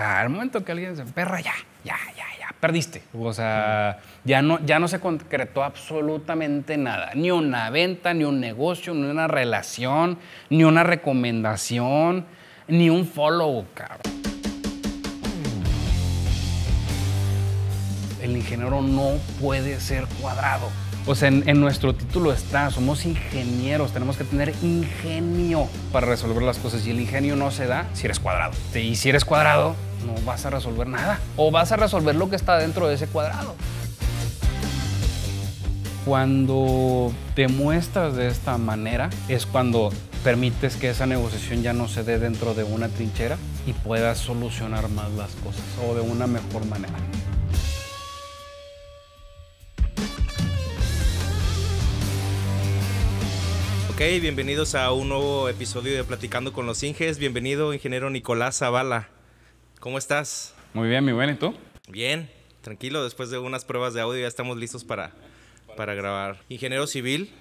al momento que alguien se perra, ya, ya, ya, ya, perdiste. O sea, ya no, ya no se concretó absolutamente nada. Ni una venta, ni un negocio, ni una relación, ni una recomendación, ni un follow, cabrón. El ingeniero no puede ser cuadrado. O sea, en, en, nuestro título está, somos ingenieros, tenemos que tener ingenio para resolver las cosas y el ingenio no se da si eres cuadrado. Y si eres cuadrado, no vas a resolver nada. O vas a resolver lo que está dentro de ese cuadrado. Cuando te muestras de esta manera es cuando permites que esa negociación ya no se dé dentro de una trinchera y puedas solucionar más las cosas o de una mejor manera. Ok, bienvenidos a un nuevo episodio de Platicando con los Inges. Bienvenido, ingeniero Nicolás Zavala. ¿Cómo estás? Muy bien, mi buen, ¿y tú? Bien, tranquilo, después de unas pruebas de audio ya estamos listos para, para grabar. Ingeniero civil,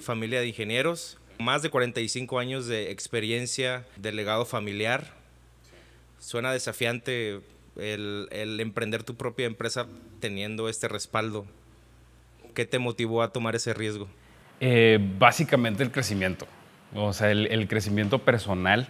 familia de ingenieros, más de 45 años de experiencia delegado familiar. Suena desafiante el, emprender tu propia empresa teniendo este respaldo. ¿Qué te motivó a tomar ese riesgo? Eh, básicamente el crecimiento, o sea, el, el crecimiento personal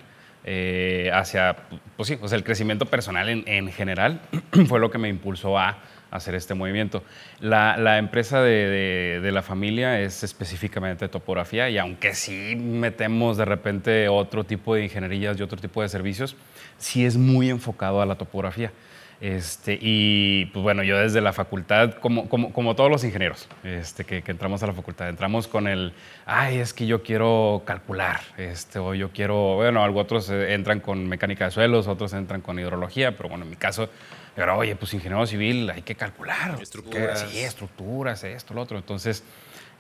eh, hacia pues sí, el crecimiento personal en, general fue lo que me impulsó a hacer este movimiento. La, empresa de, de, la familia es específicamente topografía y aunque sí metemos de repente otro tipo de ingenierías y otro tipo de servicios, sí es muy enfocado a la topografía. Este, y pues bueno, yo desde la facultad, como, todos los ingenieros este, que, entramos a la facultad, entramos con el, ay, es que yo quiero calcular, este, o yo quiero, bueno, algo, otros eh, entran con mecánica de suelos, otros entran con hidrología, pero bueno, en mi caso era oye, pues ingeniero civil hay que calcular. Estructuras. estructuras, esto, lo otro. Entonces,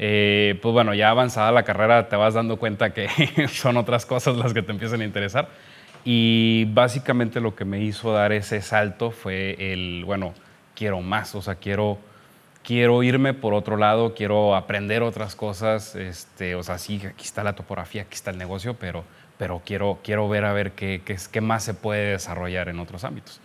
eh, pues bueno, ya avanzada la carrera te vas dando cuenta que son otras cosas las que te empiezan a interesar. Y básicamente lo que me hizo dar ese salto fue el, bueno, quiero más, o sea, quiero, quiero irme por otro lado, quiero aprender otras cosas, este, o sea, sí, aquí está la topografía, aquí está el negocio, pero, pero quiero, quiero ver a ver qué, qué, qué más se puede desarrollar en otros ámbitos.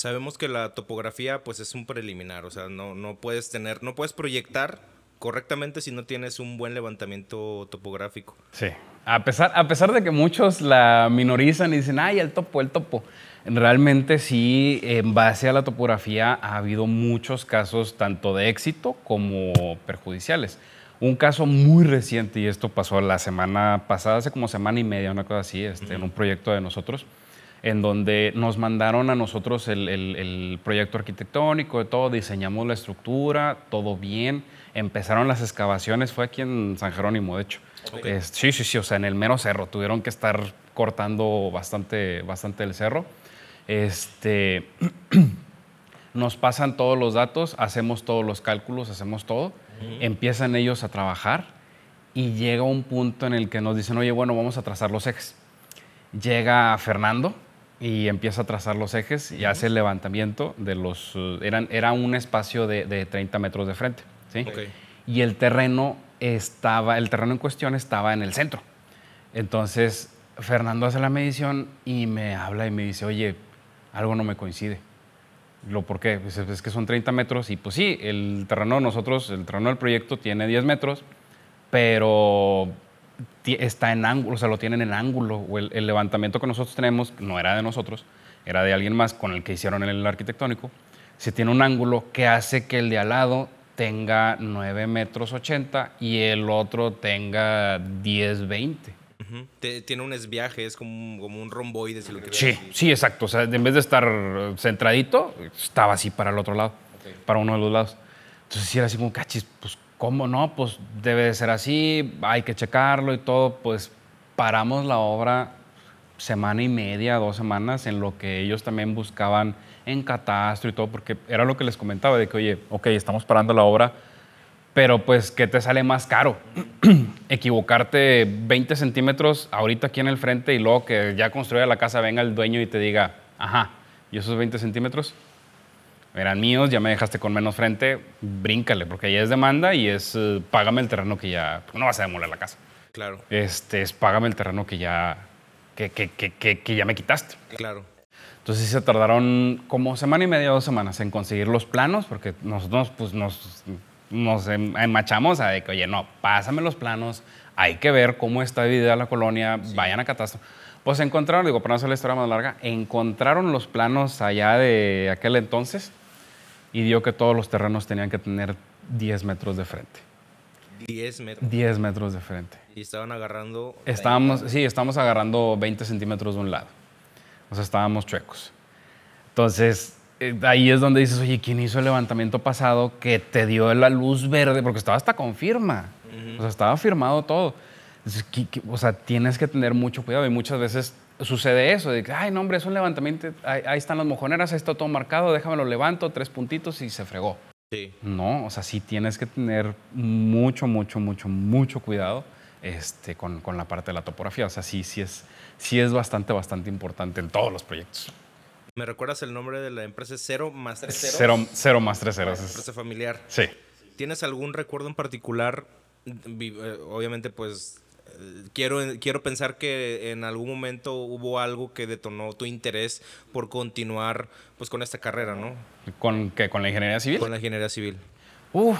Sabemos que la topografía pues es un preliminar, o sea, no, no puedes tener, no puedes proyectar correctamente si no tienes un buen levantamiento topográfico. Sí. A pesar, a pesar de que muchos la minorizan y dicen, ay, el topo, el topo. Realmente sí, en base a la topografía ha habido muchos casos tanto de éxito como perjudiciales. Un caso muy reciente, y esto pasó la semana pasada, hace como semana y media, una cosa así, este, en un proyecto de nosotros, en donde nos mandaron a nosotros el, el proyecto arquitectónico, de todo, diseñamos la estructura, todo bien, empezaron las excavaciones, fue aquí en San Jerónimo, de hecho sí, sí, sí, o sea, en el mero cerro. Tuvieron que estar cortando bastante, bastante el cerro. Este, nos pasan todos los datos, hacemos todos los cálculos, hacemos todo. Empiezan ellos a trabajar y llega un punto en el que nos dicen, oye, bueno, vamos a trazar los ejes. Llega Fernando y empieza a trazar los ejes y hace el levantamiento de los... Eh, eran, era un espacio de, 30 metros de frente. Y el terreno estaba, el terreno en cuestión estaba en el centro. Entonces, Fernando hace la medición y me habla y me dice, oye, algo no me coincide. ¿Lo por qué? Pues es que son 30 metros y pues sí, el terreno nosotros, el terreno del proyecto tiene 10 metros, pero está en ángulo, o sea, lo tienen en ángulo, o el, levantamiento que nosotros tenemos no era de nosotros, era de alguien más con el que hicieron el arquitectónico, se tiene un ángulo que hace que el de al lado tenga 9 metros 80 y el otro tenga 10, 20. Tiene un esviaje, es como un, como un romboide. Si lo sí, sí, exacto. O sea, en vez de estar centradito, estaba así para el otro lado, para uno de los lados. Entonces si era así como, cachis, pues cómo no, pues debe de ser así, hay que checarlo y todo. Pues paramos la obra semana y media, dos semanas, en lo que ellos también buscaban en catastro y todo, porque era lo que les comentaba, de que, oye, ok, estamos parando la obra, pero pues, ¿qué te sale más caro? Equivocarte 20 centímetros ahorita aquí en el frente y luego que ya construya la casa venga el dueño y te diga, ajá, ¿y esos 20 centímetros? Eran míos, ya me dejaste con menos frente, bríncale, porque ahí es demanda y es eh, págame el terreno que ya. No vas a demoler la casa. Claro. Este es págame el terreno que ya. que ya me quitaste. Claro. Entonces se tardaron como semana y media, dos semanas en conseguir los planos, porque nosotros pues, nos, enmachamos em, a de que, oye, no, pásame los planos, hay que ver cómo está dividida la colonia, vayan a catastro. Pues encontraron, digo, para no hacer la historia más larga, encontraron los planos allá de aquel entonces y dio que todos los terrenos tenían que tener 10 metros de frente. 10 metros. 10 metros de frente. Y estaban agarrando... Estábamos, sí, estábamos agarrando 20 centímetros de un lado. O sea, estábamos chuecos. Entonces, eh, ahí es donde dices, oye, ¿quién hizo el levantamiento pasado que te dio la luz verde? Porque estaba hasta con firma. O sea, estaba firmado todo. o sea, tienes que tener mucho cuidado y muchas veces sucede eso, de que, ay, no, hombre, es un levantamiento, ahí, están las mojoneras, ahí está todo marcado, déjame lo levanto, tres puntitos y se fregó. Sí. No, o sea, sí tienes que tener mucho, mucho, mucho, mucho cuidado este, con, con la parte de la topografía. O sea, sí, sí es sí es bastante, bastante importante en todos los proyectos. ¿Me recuerdas el nombre de la empresa? ¿Cero más tres ceros? Cero, más tres ceros. empresa familiar. Sí. ¿Tienes algún recuerdo en particular? Eh, obviamente, pues, eh, quiero, quiero pensar que en algún momento hubo algo que detonó tu interés por continuar, pues, con esta carrera, ¿no? ¿Con qué? ¿Con la ingeniería civil? Con la ingeniería civil. Uf,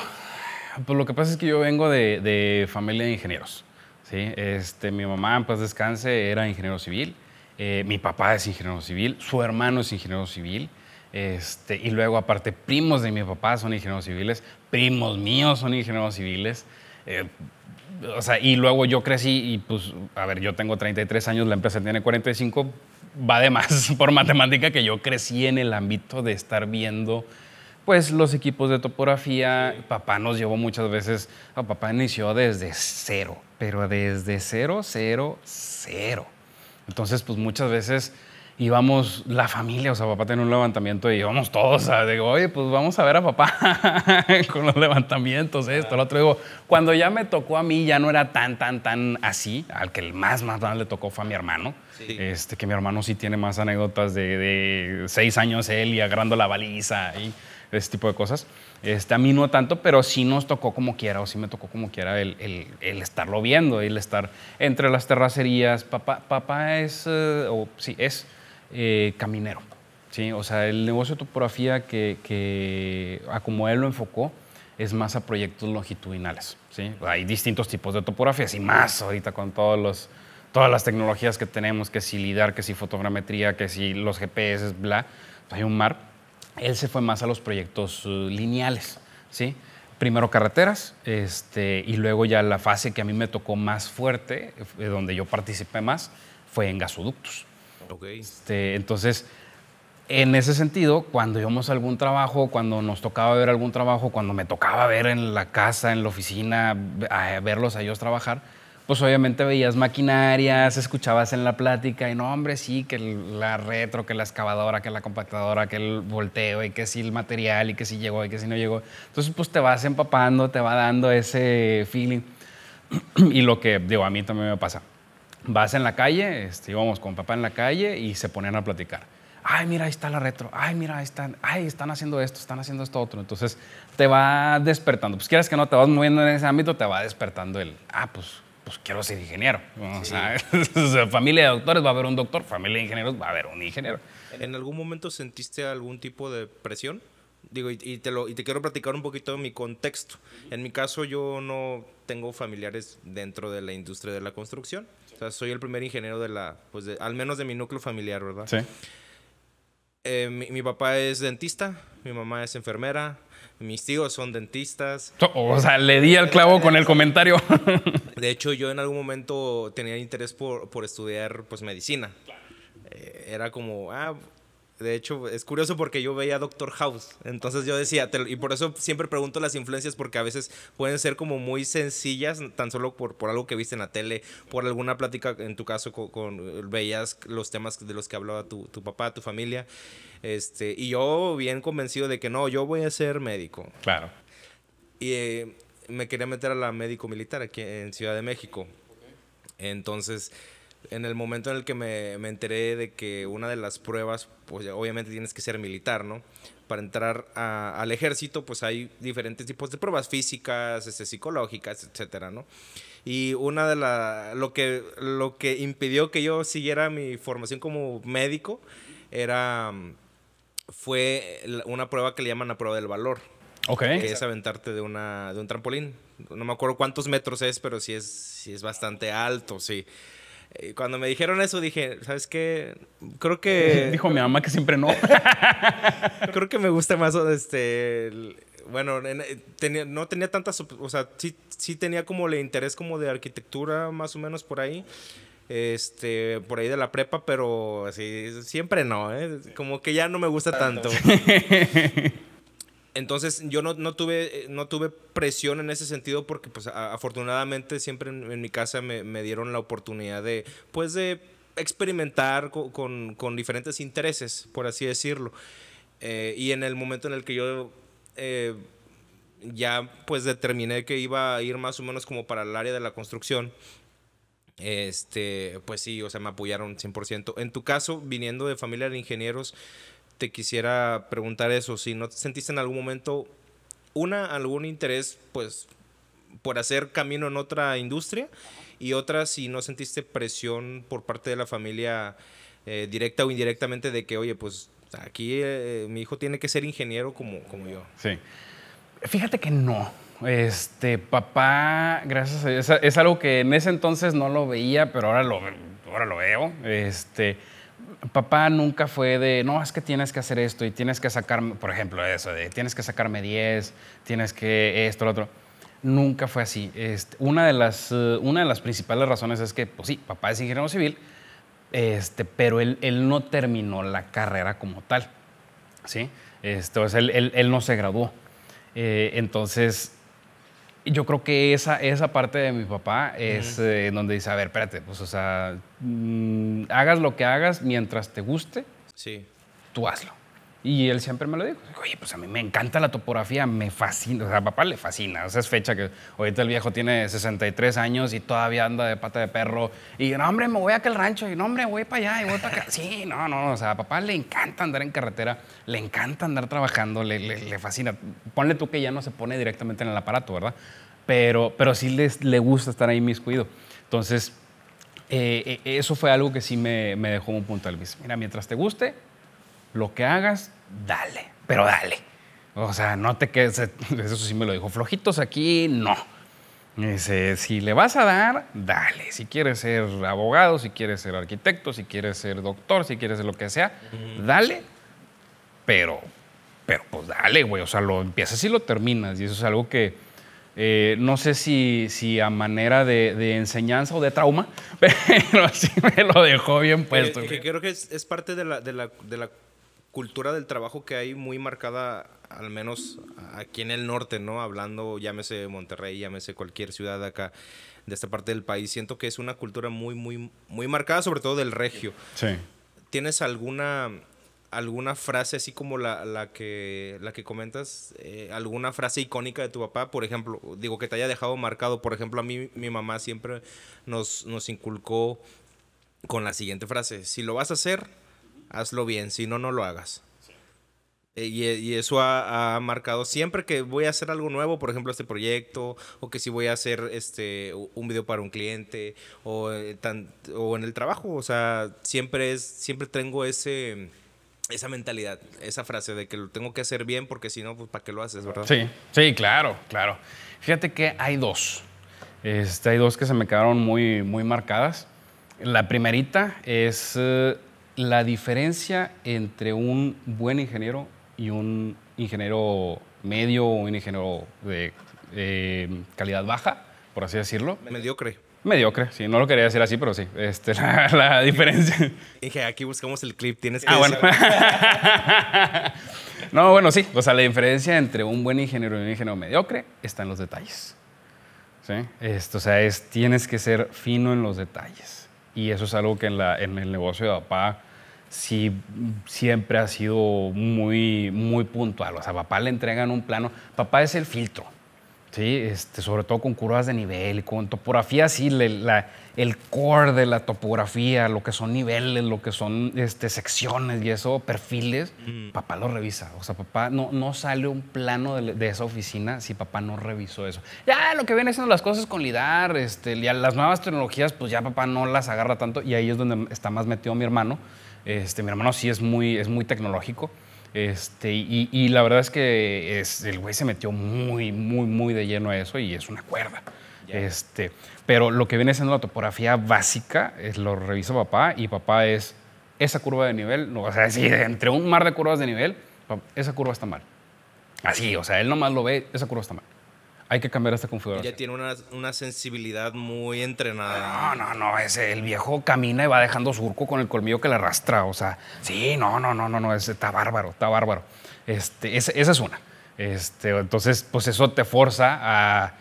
pues lo que pasa es que yo vengo de familia de ingenieros. Este, mi mamá, pues descanse, era ingeniero civil. Eh, mi papá es ingeniero civil. Su hermano es ingeniero civil. Este, y luego, aparte, primos de mi papá son ingenieros civiles. Primos míos son ingenieros civiles. Eh, o sea, y luego yo crecí y pues, a ver, yo tengo 33 años, la empresa tiene 45, va de más por matemática que yo crecí en el ámbito de estar viendo pues los equipos de topografía, papá nos llevó muchas veces, a papá inició desde cero, pero desde cero, cero, cero. Entonces, pues muchas veces íbamos la familia, o sea, papá tenía un levantamiento y íbamos todos, a digo, oye, pues vamos a ver a papá con los levantamientos, esto, lo otro. Digo, cuando ya me tocó a mí, ya no era tan, tan, tan así, al que el más, más, le tocó fue a mi hermano, este, que mi hermano sí tiene más anécdotas de, seis años él y agarrando la baliza y ese tipo de cosas. está a mí no tanto, pero sí nos tocó como quiera, o sí me tocó como quiera el, el, estarlo viendo, el estar entre las terracerías. Papá, papá es, eh, o sí, es eh, caminero. ¿sí? O sea, el negocio de topografía que, a como él lo enfocó, es más a proyectos longitudinales. ¿sí? Hay distintos tipos de topografías y más ahorita con todos los, todas las tecnologías que tenemos, que si lidar, que si fotogrametría, que si los GPS, bla. Hay un mar él se fue más a los proyectos eh, lineales, ¿sí? Primero carreteras, este, y luego ya la fase que a mí me tocó más fuerte, eh, donde yo participé más, fue en gasoductos. Okay. Este, entonces, en ese sentido, cuando íbamos a algún trabajo, cuando nos tocaba ver algún trabajo, cuando me tocaba ver en la casa, en la oficina, a verlos a ellos trabajar, pues obviamente veías maquinarias, escuchabas en la plática y no, hombre, sí, que la retro, que la excavadora, que la compactadora, que el volteo y que si el material y que si llegó y que si no llegó. Entonces, pues te vas empapando, te va dando ese feeling. y lo que, digo, a mí también me pasa. Vas en la calle, este, íbamos con papá en la calle y se ponían a platicar. Ay, mira, ahí está la retro. Ay, mira, ahí están. Ay, están haciendo esto, están haciendo esto otro. Entonces, te va despertando. Pues quieras que no, te vas moviendo en ese ámbito, te va despertando el, ah, pues pues quiero ser ingeniero. familia de doctores va a haber un doctor, familia de ingenieros va a haber un ingeniero. ¿En algún momento sentiste algún tipo de presión? Digo, y, te y te quiero platicar un poquito de mi contexto. En mi caso, yo no tengo familiares dentro de la industria de la construcción. O sea, soy el primer ingeniero de la, pues de, al menos de mi núcleo familiar, ¿verdad? Sí. Eh, mi papá es dentista, mi mamá es enfermera, mis tíos son dentistas. O sea, le di al clavo con el comentario. De hecho, yo en algún momento tenía interés por, estudiar pues medicina. Eh, era como, ah, de hecho, es curioso porque yo veía Doctor House. Entonces yo decía, y por eso siempre pregunto las influencias, porque a veces pueden ser como muy sencillas, tan solo por, por algo que viste en la tele, por alguna plática, en tu caso, veías los temas de los que hablaba tu, tu papá, tu familia. Este, y yo bien convencido de que no, yo voy a ser médico. Claro. Y eh, me quería meter a la médico militar aquí en Ciudad de México. Entonces, en el momento en el que me, me enteré de que una de las pruebas, pues obviamente tienes que ser militar, ¿no? para entrar al ejército, pues hay diferentes tipos de pruebas físicas, este, psicológicas, etcétera, ¿no? Y una de las... Lo que, lo que impidió que yo siguiera mi formación como médico era mm, fue una prueba que le llaman la prueba del valor. Ok. Que es aventarte de, una, de un trampolín. No me acuerdo cuántos metros es, pero sí es, es bastante alto, sí. Eh, cuando me dijeron eso dije, ¿sabes qué? Creo que... Dijo mi mamá que siempre no. Creo que me gusta más este... bueno, eh, no tenía tantas... O sea, sí, sí tenía como el interés como de arquitectura más o menos por ahí este, por ahí de la prepa, pero así, siempre no, ¿eh? como que ya no me gusta tanto. Entonces yo no, tuve, no tuve presión en ese sentido porque pues afortunadamente siempre en, mi casa me, dieron la oportunidad de, pues de experimentar con, diferentes intereses, por así decirlo. Eh, y en el momento en el que yo eh, ya pues determiné que iba a ir más o menos como para el área de la construcción, este, pues sí, o sea, me apoyaron 100%. En tu caso, viniendo de familia de ingenieros, te quisiera preguntar eso, si no te sentiste en algún momento una algún interés pues por hacer camino en otra industria y otra si no sentiste presión por parte de la familia eh, directa o indirectamente de que, oye, pues aquí eh, mi hijo tiene que ser ingeniero como, como yo. Sí. Fíjate que no. Este, papá, gracias a Dios, es, algo que en ese entonces no lo veía, pero ahora lo, ahora lo veo. Este, papá nunca fue de, no, es que tienes que hacer esto y tienes que sacarme, por ejemplo, eso, de tienes que sacarme 10, tienes que esto, lo otro. Nunca fue así. Este, una, de las, eh, una de las principales razones es que, pues sí, papá es ingeniero civil, este, pero él, él no terminó la carrera como tal. ¿sí? Este, él, no se graduó. Eh, entonces, yo creo que esa, esa parte de mi papá es eh, donde dice, a ver, espérate, pues, o sea, mm, hagas lo que hagas mientras te guste, sí. tú hazlo. Y él siempre me lo dijo. Oye, pues a mí me encanta la topografía, me fascina. O sea, a papá le fascina. O sea, es fecha que ahorita el viejo tiene 63 años y todavía anda de pata de perro. Y no, hombre, me voy a aquel rancho. Y no, hombre, voy para allá y voy para acá. Sí, no, no, no. O sea, a papá le encanta andar en carretera, le encanta andar trabajando, le, le, fascina. Ponle tú que ya no se pone directamente en el aparato, ¿verdad? Pero, pero sí les, le gusta estar ahí miscuido. Entonces, eh, eh, eso fue algo que sí me, me dejó un punto al Mira, mientras te guste, lo que hagas, dale, pero dale. O sea, no te quedes, eso sí me lo dijo, flojitos aquí, no. Dice, si le vas a dar, dale. Si quieres ser abogado, si quieres ser arquitecto, si quieres ser doctor, si quieres ser lo que sea, dale, pero, pero pues dale, güey. O sea, lo empiezas y lo terminas. Y eso es algo que eh, no sé si, si a manera de, enseñanza o de trauma, pero así me lo dejó bien puesto. que creo que es, parte de la cultura del trabajo que hay muy marcada, al menos aquí en el norte, ¿no? Hablando, llámese Monterrey, llámese cualquier ciudad de acá, de esta parte del país, siento que es una cultura muy, muy, muy marcada, sobre todo del regio. Sí. ¿Tienes alguna alguna frase así como la, la que la que comentas eh, alguna frase icónica de tu papá por ejemplo digo que te haya dejado marcado por ejemplo a mí mi mamá siempre nos nos inculcó con la siguiente frase si lo vas a hacer hazlo bien, si no, no lo hagas. Eh, eh, y, eso ha, marcado siempre que voy a hacer algo nuevo, por ejemplo, este proyecto, o que si voy a hacer este, un video para un cliente, eh, o, en el trabajo, o sea, siempre, es, siempre tengo ese esa mentalidad, esa frase de que lo tengo que hacer bien porque si no, pues para qué lo haces, ¿verdad? Sí, sí, claro, claro. Fíjate que hay dos. Este, hay dos que se me quedaron muy, muy marcadas. La primerita es la diferencia entre un buen ingeniero y un ingeniero medio o un ingeniero de eh, calidad baja, por así decirlo. Mediocre. Mediocre, sí, no lo quería decir así, pero sí, este, la, la diferencia. Dije, aquí buscamos el clip, tienes ah, que Ah, bueno. no, bueno, sí, o sea, la diferencia entre un buen ingeniero y un ingeniero mediocre está en los detalles. ¿Sí? Esto, o sea, es, tienes que ser fino en los detalles. Y eso es algo que en, la, en el negocio de papá sí siempre ha sido muy, muy puntual. O sea, a papá le entregan un plano. Papá es el filtro. Sí, este, sobre todo con curvas de nivel, con topografía, sí, el core de la topografía, lo que son niveles, lo que son este, secciones y eso, perfiles, papá lo revisa. O sea, papá no, sale un plano de, de, esa oficina si papá no revisó eso. Ya lo que viene haciendo las cosas con LIDAR, este, las nuevas tecnologías, pues ya papá no las agarra tanto y ahí es donde está más metido mi hermano. Este, mi hermano sí es muy, es muy tecnológico. Este, y, la verdad es que es, el güey se metió muy, muy, muy de lleno a eso y es una cuerda. Este, pero lo que viene siendo la topografía básica es lo revisa papá y papá es esa curva de nivel, o sea, decir entre un mar de curvas de nivel, esa curva está mal. Así, o sea, él nomás lo ve, esa curva está mal hay que cambiar esta configuración. Ya tiene una, una sensibilidad muy entrenada. No, no, no, ese, el viejo camina y va dejando surco con el colmillo que le arrastra, o sea, sí, no, no, no, no, no, ese está bárbaro, está bárbaro. Este, esa es una. Este, entonces, pues eso te forza a,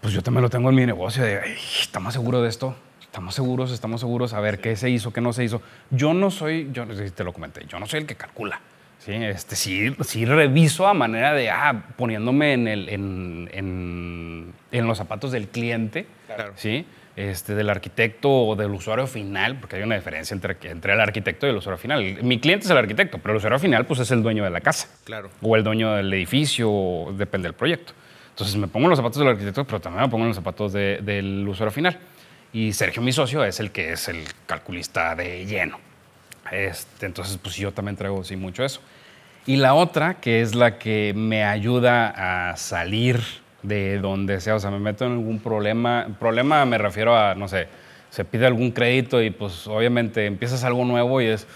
pues yo también lo tengo en mi negocio, de, estamos seguros de esto, estamos seguros, estamos seguros, a ver qué se hizo, qué no se hizo. Yo no soy, yo te lo comenté, yo no soy el que calcula. Sí, este, sí, sí reviso a manera de, ah, poniéndome en, el, en, en, los zapatos del cliente, ¿sí? Este, del arquitecto o del usuario final, porque hay una diferencia entre, entre el arquitecto y el usuario final. Mi cliente es el arquitecto, pero el usuario final pues, es el dueño de la casa. Claro. O el dueño del edificio, depende del proyecto. Entonces me pongo en los zapatos del arquitecto, pero también me pongo en los zapatos del usuario final. Y Sergio, mi socio, es el que es el calculista de lleno. Este, entonces, pues yo también traigo sí, mucho eso. Y la otra, que es la que me ayuda a salir de donde sea, o sea, me meto en algún problema. Problema me refiero a, no sé, se pide algún crédito y pues obviamente empiezas algo nuevo y es,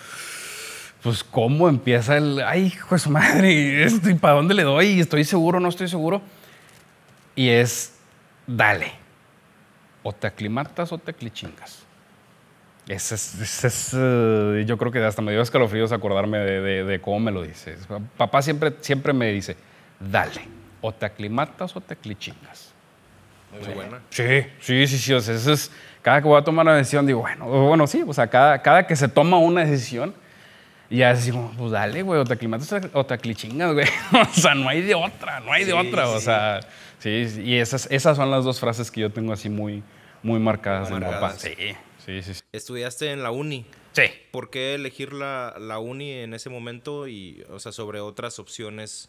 pues cómo empieza el, ay, hijo de su madre, ¿y este, para dónde le doy? ¿Estoy seguro? ¿No estoy seguro? Y es, dale, o te aclimatas o te clichingas es, es eh, yo creo que hasta me dio escalofríos acordarme de, cómo me lo dice. Papá siempre, siempre me dice, dale, o te aclimatas o te clichingas. Muy sí. buena. Sí, sí, sí, O sea, eso es, cada que voy a tomar una decisión, digo, bueno, bueno, sí, o sea, cada, cada que se toma una decisión, ya así como, pues dale, güey, o te aclimatas o te clichingas güey. o sea, no hay de otra, no hay de otra. O sea, sí, y esas, esas son las dos frases que yo tengo así muy, muy marcadas, papá. Sí. Sí, sí, Estudiaste en la uni. Sí. ¿Por qué elegir la, uni en ese momento y, o sea, sobre otras opciones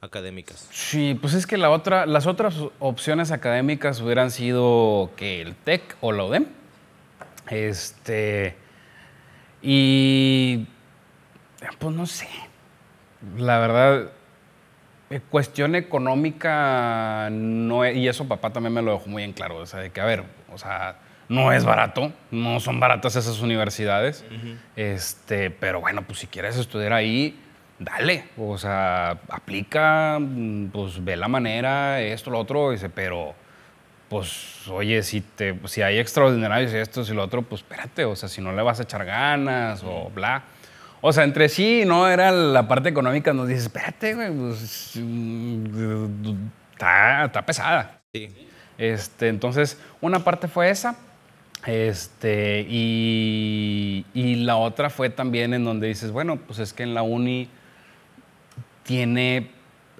académicas? Sí, pues es que la otra, las otras opciones académicas hubieran sido que el TEC o la UDEM. Este. Y. Pues no sé. La verdad, eh, cuestión económica no y eso papá también me lo dejó muy en claro, o sea, de que a ver, o sea, no es barato, no son baratas esas universidades. este, pero bueno, pues si quieres estudiar ahí, dale. O sea, aplica, mm, pues ve la manera, esto, lo otro, dice, pero pues oye, si, te, si hay extraordinarios y esto, lo otro, pues espérate, o sea, si no le vas a echar ganas o bla. O sea, entre sí, no era la parte económica, nos dices, espérate, güey, pues, mm, está, pesada. Sí. Este, entonces, una parte fue esa este, y, la otra fue también en donde dices, bueno, pues es que en la uni tiene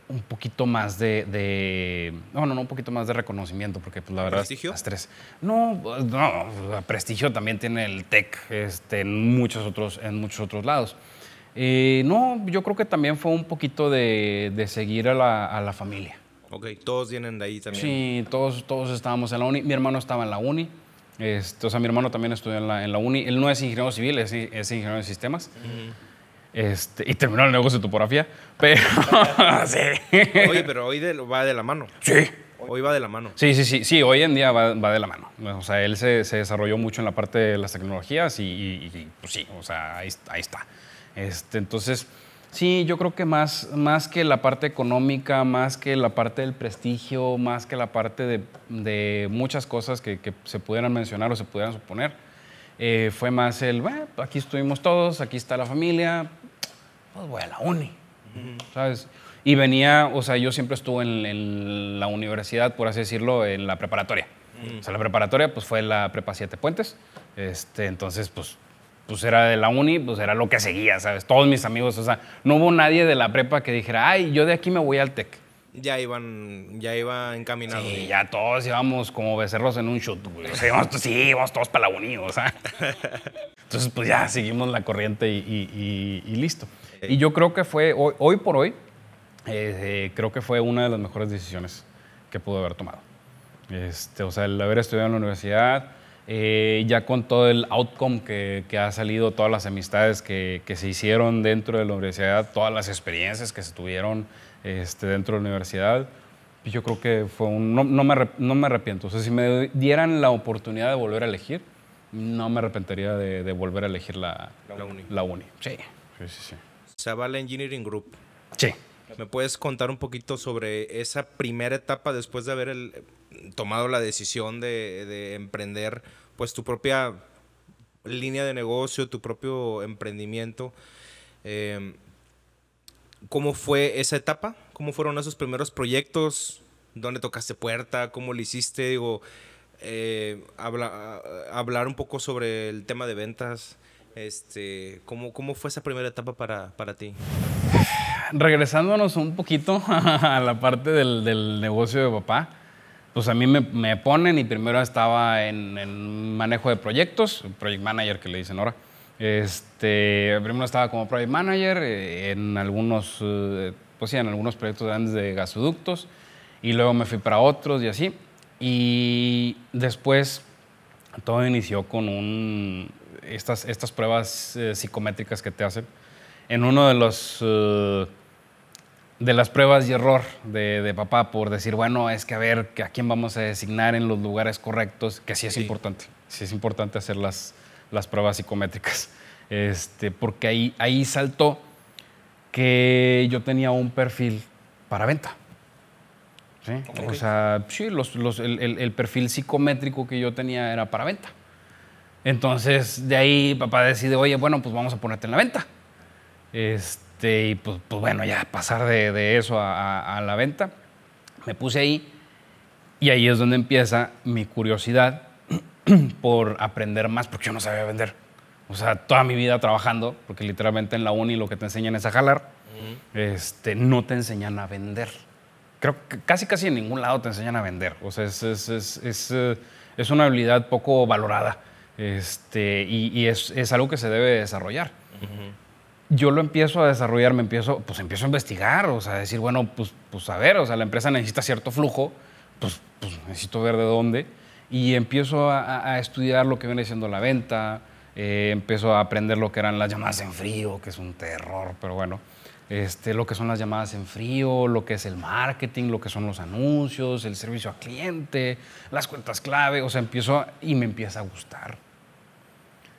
un poquito más de, de no, no, no, un poquito más de reconocimiento, porque pues la verdad... ¿Prestigio? tres. No, no, prestigio también tiene el TEC este, en, muchos otros, en muchos otros lados. Eh, no, yo creo que también fue un poquito de, seguir a la, familia. Ok, todos vienen de ahí también. Sí, todos, todos estábamos en la uni. Mi hermano estaba en la uni. Este, o sea, mi hermano también estudió en la, uni. Él no es ingeniero civil, es, ingeniero de sistemas. Este, y terminó el negocio de topografía. Pero. sí. Oye, pero hoy va de la mano. Sí. Hoy va de la mano. Sí, sí, sí. Sí, hoy en día va, de la mano. O sea, él se, desarrolló mucho en la parte de las tecnologías y, pues sí, o sea, ahí, ahí está. Este, entonces Sí, yo creo que más, más que la parte económica, más que la parte del prestigio, más que la parte de, muchas cosas que, se pudieran mencionar o se pudieran suponer, eh, fue más el, bueno, aquí estuvimos todos, aquí está la familia, pues voy a la uni, ¿sabes? Y venía, o sea, yo siempre estuve en, la universidad, por así decirlo, en la preparatoria. O sea, la preparatoria pues fue la prepa Siete Puentes, este, entonces pues pues era de la uni, pues era lo que seguía, ¿sabes? Todos mis amigos, o sea, no hubo nadie de la prepa que dijera, ay, yo de aquí me voy al TEC. Ya iban, ya iban encaminados. Sí, ya todos íbamos como becerros en un shoot, güey. O sea, íbamos, sí, íbamos todos para la uni, o sea. Entonces, pues ya seguimos la corriente y, listo. Y yo creo que fue, hoy, por hoy, eh, eh, creo que fue una de las mejores decisiones que pude haber tomado. Este, o sea, el haber estudiado en la universidad, eh, ya con todo el outcome que, ha salido, todas las amistades que, se hicieron dentro de la universidad, todas las experiencias que se tuvieron este, dentro de la universidad, pues yo creo que fue un... No, me, no me arrepiento. O sea, si me dieran la oportunidad de volver a elegir, no me arrepentiría de, volver a elegir la, la, uni. Sí. Sí, sí, sí. Engineering Group. Sí. ¿Me puedes contar un poquito sobre esa primera etapa después de haber tomado la decisión de, de emprender? pues tu propia línea de negocio, tu propio emprendimiento. Em, ¿Cómo fue esa etapa? ¿Cómo fueron esos primeros proyectos? ¿Dónde tocaste puerta? ¿Cómo lo hiciste? Digo, eh, hablar un poco sobre el tema de ventas. Este, ¿cómo, fue esa primera etapa para, ti? Regresándonos un poquito a la parte del negocio de papá pues a mí me, ponen y primero estaba en, en, manejo de proyectos, project manager que le dicen ahora. Este, primero estaba como project manager eh, en algunos, eh, pues en algunos proyectos grandes de gasoductos y luego me fui para otros y así. Y después todo inició con un, estas, estas pruebas eh, psicométricas que te hacen. En uno de los de las pruebas y error de, papá por decir, bueno, es que a ver a quién vamos a designar en los lugares correctos, que sí es importante, sí es importante hacer las, las pruebas psicométricas, este, porque ahí, ahí saltó que yo tenía un perfil para venta. ¿sí? O sea, sí, el, el, perfil psicométrico que yo tenía era para venta. Entonces, de ahí papá decide, oye, bueno, pues vamos a ponerte en la venta. Este, este, y pues, pues bueno, ya pasar de, eso a, la venta. Me puse ahí y ahí es donde empieza mi curiosidad por aprender más, porque yo no sabía vender. O sea, toda mi vida trabajando, porque literalmente en la uni lo que te enseñan es a jalar, este, no te enseñan a vender. Creo que casi, casi en ningún lado te enseñan a vender. O sea, es, es, es, es eh, una habilidad poco valorada este, y, es, algo que se debe desarrollar yo lo empiezo a desarrollar, me empiezo, pues empiezo a investigar, o sea, decir, bueno, pues, pues a ver, o sea, la empresa necesita cierto flujo, pues, pues necesito ver de dónde, y empiezo a, estudiar lo que viene siendo la venta, eh, empiezo a aprender lo que eran las llamadas en frío, que es un terror, pero bueno, este, lo que son las llamadas en frío, lo que es el marketing, lo que son los anuncios, el servicio a cliente, las cuentas clave, o sea, empiezo y me empieza a gustar.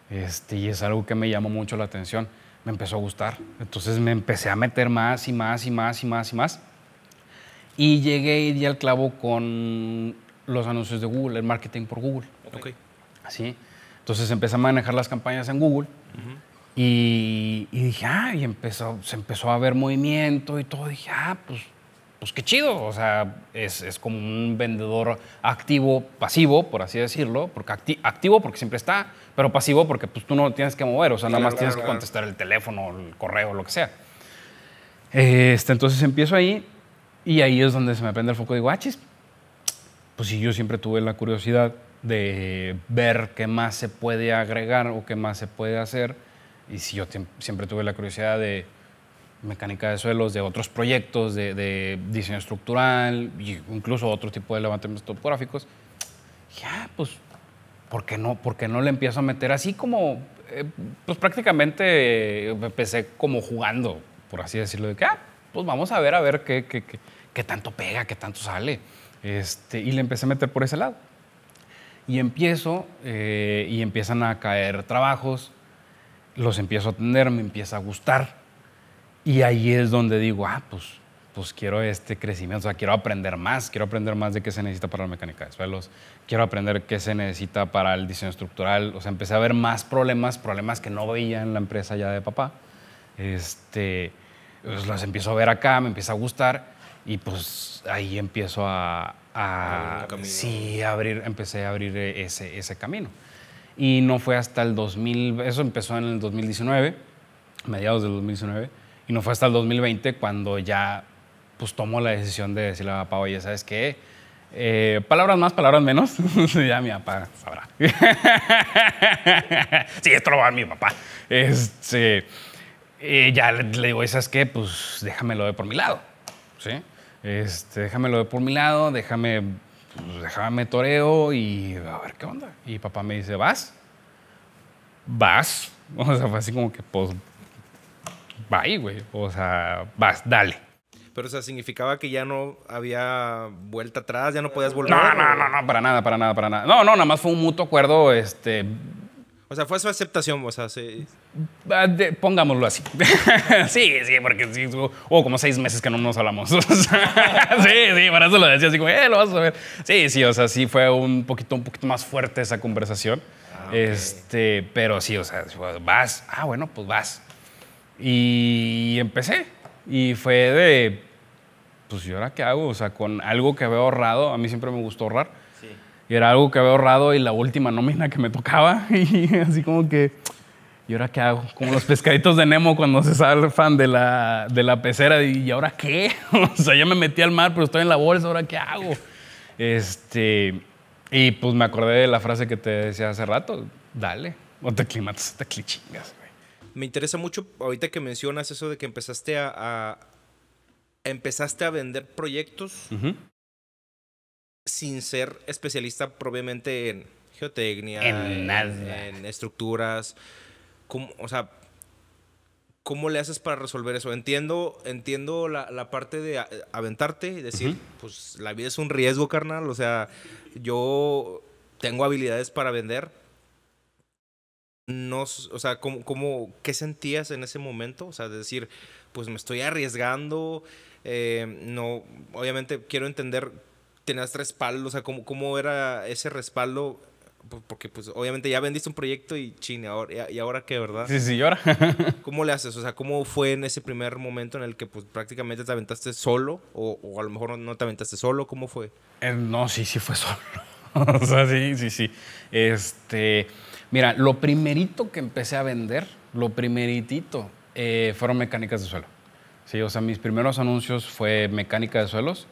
Este, y es algo que me llamó mucho la atención me empezó a gustar. Entonces me empecé a meter más y más y más y más y más. Y llegué y di al clavo con los anuncios de Google, el marketing por Google. Ok. Así. Entonces empecé a manejar las campañas en Google. y, dije, ah, y empezó, se empezó a ver movimiento y todo. Dije, ah, pues pues qué chido, o sea, es, es como un vendedor activo-pasivo, por así decirlo, porque activo porque siempre está, pero pasivo porque pues, tú no tienes que mover, o sea, nada más tienes que contestar el teléfono, el correo, lo que sea. Este, entonces empiezo ahí y ahí es donde se me prende el foco. Digo, ah, pues si yo siempre tuve la curiosidad de ver qué más se puede agregar o qué más se puede hacer. Y si yo siempre tuve la curiosidad de mecánica de suelos, de otros proyectos, de, diseño estructural, incluso otro tipo de levantamientos topográficos, ya, ah, pues, ¿por qué no, por no le empiezo a meter así como, eh, pues prácticamente me eh, empecé como jugando, por así decirlo, de que, ah, pues vamos a ver, a ver qué, tanto pega, qué tanto sale. Este, y le empecé a meter por ese lado. Y empiezo, eh, y empiezan a caer trabajos, los empiezo a tener me empieza a gustar y ahí es donde digo, ah, pues, pues quiero este crecimiento, o sea, quiero aprender más, quiero aprender más de qué se necesita para la mecánica de suelos, quiero aprender qué se necesita para el diseño estructural, o sea, empecé a ver más problemas, problemas que no veía en la empresa ya de papá. Este, pues, los empiezo a ver acá, me empieza a gustar y pues ahí empiezo a, a sí, abrir, empecé a abrir ese, ese camino. Y no fue hasta el 2000, eso empezó en el 2019, mediados del 2019 y no fue hasta el 2020 cuando ya pues tomo la decisión de decirle a mi papá, oye, ¿sabes qué? Eh, palabras más, palabras menos. ya mi papá sabrá. sí, esto lo va mi papá. Este, eh, ya le, digo, ¿sabes qué? Pues déjamelo de por mi lado. ¿Sí? Este, déjamelo de por mi lado, déjame, pues, déjame toreo y a ver qué onda. Y papá me dice, ¿vas? ¿Vas? O sea, fue así como que, pues, va ahí, güey. O sea, vas, dale. Pero, o sea, significaba que ya no había vuelta atrás, ya no podías volver. No, no, no, no, para nada, para nada, para nada. No, no, nada más fue un mutuo acuerdo, este. O sea, fue su aceptación, o sea, sí. Ah, pongámoslo así. sí, sí, porque sí, hubo, como seis meses que no nos hablamos. sí, sí, para eso lo decía así como, eh, lo vas a ver. Sí, sí, o sea, sí fue un poquito, un poquito más fuerte esa conversación. Ah, este, pero sí, o sea, vas, ah, bueno, pues vas. Y empecé. Y fue de, pues, ¿y ahora qué hago? O sea, con algo que había ahorrado, a mí siempre me gustó ahorrar. Y era algo que había ahorrado y la última nómina que me tocaba. Y así como que, ¿y ahora qué hago? Como los pescaditos de Nemo cuando se fan de la, de la pecera. ¿Y ahora qué? O sea, ya me metí al mar, pero estoy en la bolsa, ¿ahora qué hago? Este, y pues me acordé de la frase que te decía hace rato, dale, o te climatas, te clichingas. Me interesa mucho ahorita que mencionas eso de que empezaste a, empezaste a vender proyectos sin ser especialista propiamente en geotecnia, en, en, estructuras, como, o sea, ¿cómo le haces para resolver eso? Entiendo, entiendo la, la parte de aventarte y decir, pues la vida es un riesgo, carnal. O sea, yo tengo habilidades para vender, no, o sea, qué sentías en ese momento? O sea, de decir, pues me estoy arriesgando, eh, no, obviamente quiero entender, tenías respaldo, o sea, ¿cómo, era ese respaldo? Porque pues obviamente ya vendiste un proyecto y chine, ahora, y, ahora qué, ¿verdad? Sí, sí, ahora. ¿Cómo le haces? O sea, ¿cómo fue en ese primer momento en el que pues prácticamente te aventaste solo? O, a lo mejor no te aventaste solo, ¿cómo fue? Eh, no, sí, sí fue solo. o sea, sí, sí, sí. Este... Mira, lo primerito que empecé a vender, lo primeritito, eh, fueron mecánicas de suelo. Sí, o sea, mis primeros anuncios fue mecánicas de suelos.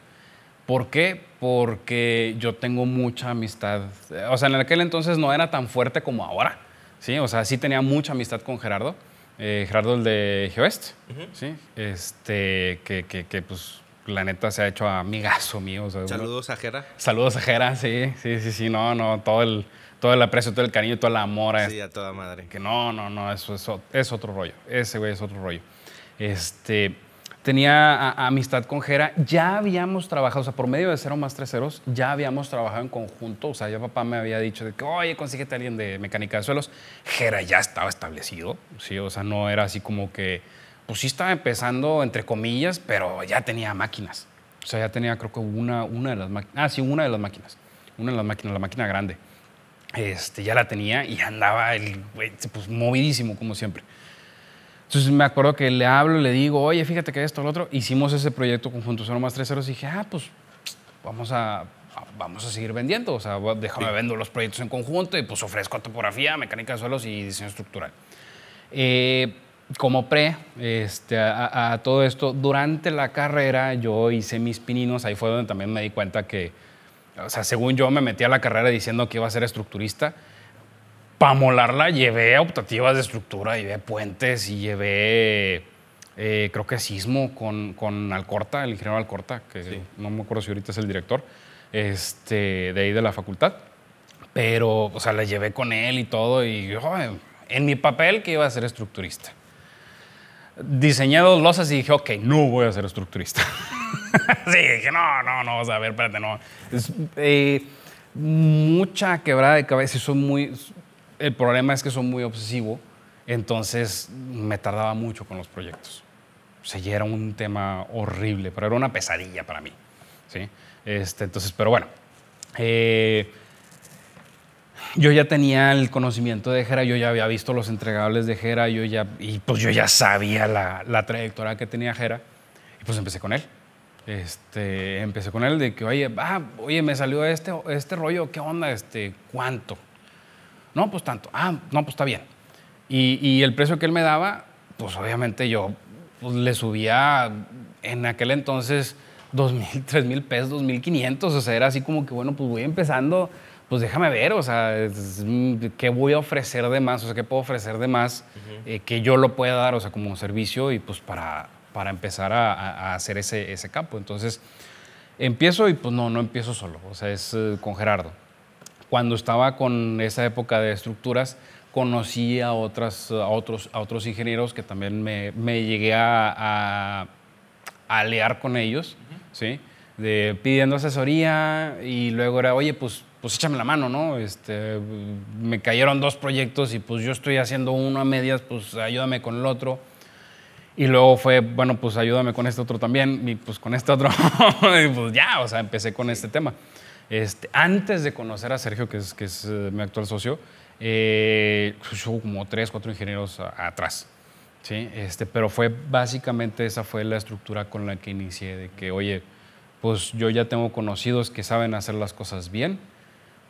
¿Por qué? Porque yo tengo mucha amistad. O sea, en aquel entonces no era tan fuerte como ahora. Sí, o sea, sí tenía mucha amistad con Gerardo. Eh, Gerardo, el de Geoest. Sí, este, que pues la neta se ha hecho amigazo mío. Saludos a Jera. Saludos a Jera, sí, sí, sí, sí, no, no, todo el, todo el aprecio, todo el cariño, todo el amor. Sí, este a toda madre. Que no, no, no, eso es, es otro rollo, ese güey es otro rollo. Este, tenía amistad con Jera, ya habíamos trabajado, o sea, por medio de cero más tres ceros, ya habíamos trabajado en conjunto, o sea, ya papá me había dicho de que, oye, consíguete a alguien de mecánica de suelos. Jera ya estaba establecido, sí, o sea, no era así como que pues sí estaba empezando, entre comillas, pero ya tenía máquinas. O sea, ya tenía, creo que una, una de las máquinas. Ah, sí, una de las máquinas. Una de las máquinas, la máquina grande. Este, ya la tenía y andaba el pues movidísimo, como siempre. Entonces me acuerdo que le hablo, le digo, oye, fíjate que esto, lo otro. Hicimos ese proyecto conjunto 0 más 3 y dije, ah, pues vamos a, vamos a seguir vendiendo. O sea, déjame vendo los proyectos en conjunto y pues ofrezco topografía, mecánica de suelos y diseño estructural. Eh, como pre este, a, todo esto, durante la carrera yo hice mis pininos, ahí fue donde también me di cuenta que, o sea, según yo me metí a la carrera diciendo que iba a ser estructurista, para molarla llevé optativas de estructura, llevé puentes y llevé, eh, creo que sismo con, con, Alcorta, el ingeniero Alcorta, que no me acuerdo si ahorita es el director, este, de ahí de la facultad, pero, o sea, la llevé con él y todo y yo, en mi papel que iba a ser estructurista dos losas y dije, ok, no voy a ser estructurista. sí, dije, no, no, no, o sea, a ver, espérate, no. Eh, mucha quebrada de cabeza y muy... El problema es que son muy obsesivo, entonces me tardaba mucho con los proyectos. O sea, ya era un tema horrible, pero era una pesadilla para mí. ¿sí? Este, entonces, pero bueno. Eh, yo ya tenía el conocimiento de Jera, yo ya había visto los entregables de Jera, yo ya, y pues yo ya sabía la, trayectoria que tenía Jera, y pues empecé con él. Este, empecé con él de que, oye, ah, oye, me salió este, este rollo, ¿qué onda? Este, ¿Cuánto? No, pues tanto. Ah, no, pues está bien. Y, el precio que él me daba, pues obviamente yo pues, le subía en aquel entonces dos mil, tres mil pesos, dos mil quinientos. O sea, era así como que, bueno, pues voy empezando pues déjame ver, o sea, mm, ¿qué voy a ofrecer de más? O sea, ¿qué puedo ofrecer de más eh, que yo lo pueda dar, o sea, como servicio y pues para, para empezar a, hacer ese, ese campo? Entonces, empiezo y pues no, no empiezo solo, o sea, es eh, con Gerardo. Cuando estaba con esa época de estructuras, conocí a, otros, otros ingenieros que también me, llegué a, a, alear con ellos, ¿sí? De, pidiendo asesoría y luego era, oye, pues pues échame la mano, ¿no? Este, me cayeron dos proyectos y pues yo estoy haciendo uno a medias, pues ayúdame con el otro. Y luego fue, bueno, pues ayúdame con este otro también, y pues con este otro, y pues ya, o sea, empecé con este tema. Este, antes de conocer a Sergio, que es, que es eh, mi actual socio, eh, pues, hubo como tres, cuatro ingenieros atrás. ¿sí? Este, pero fue básicamente esa fue la estructura con la que inicié, de que, oye, pues yo ya tengo conocidos que saben hacer las cosas bien,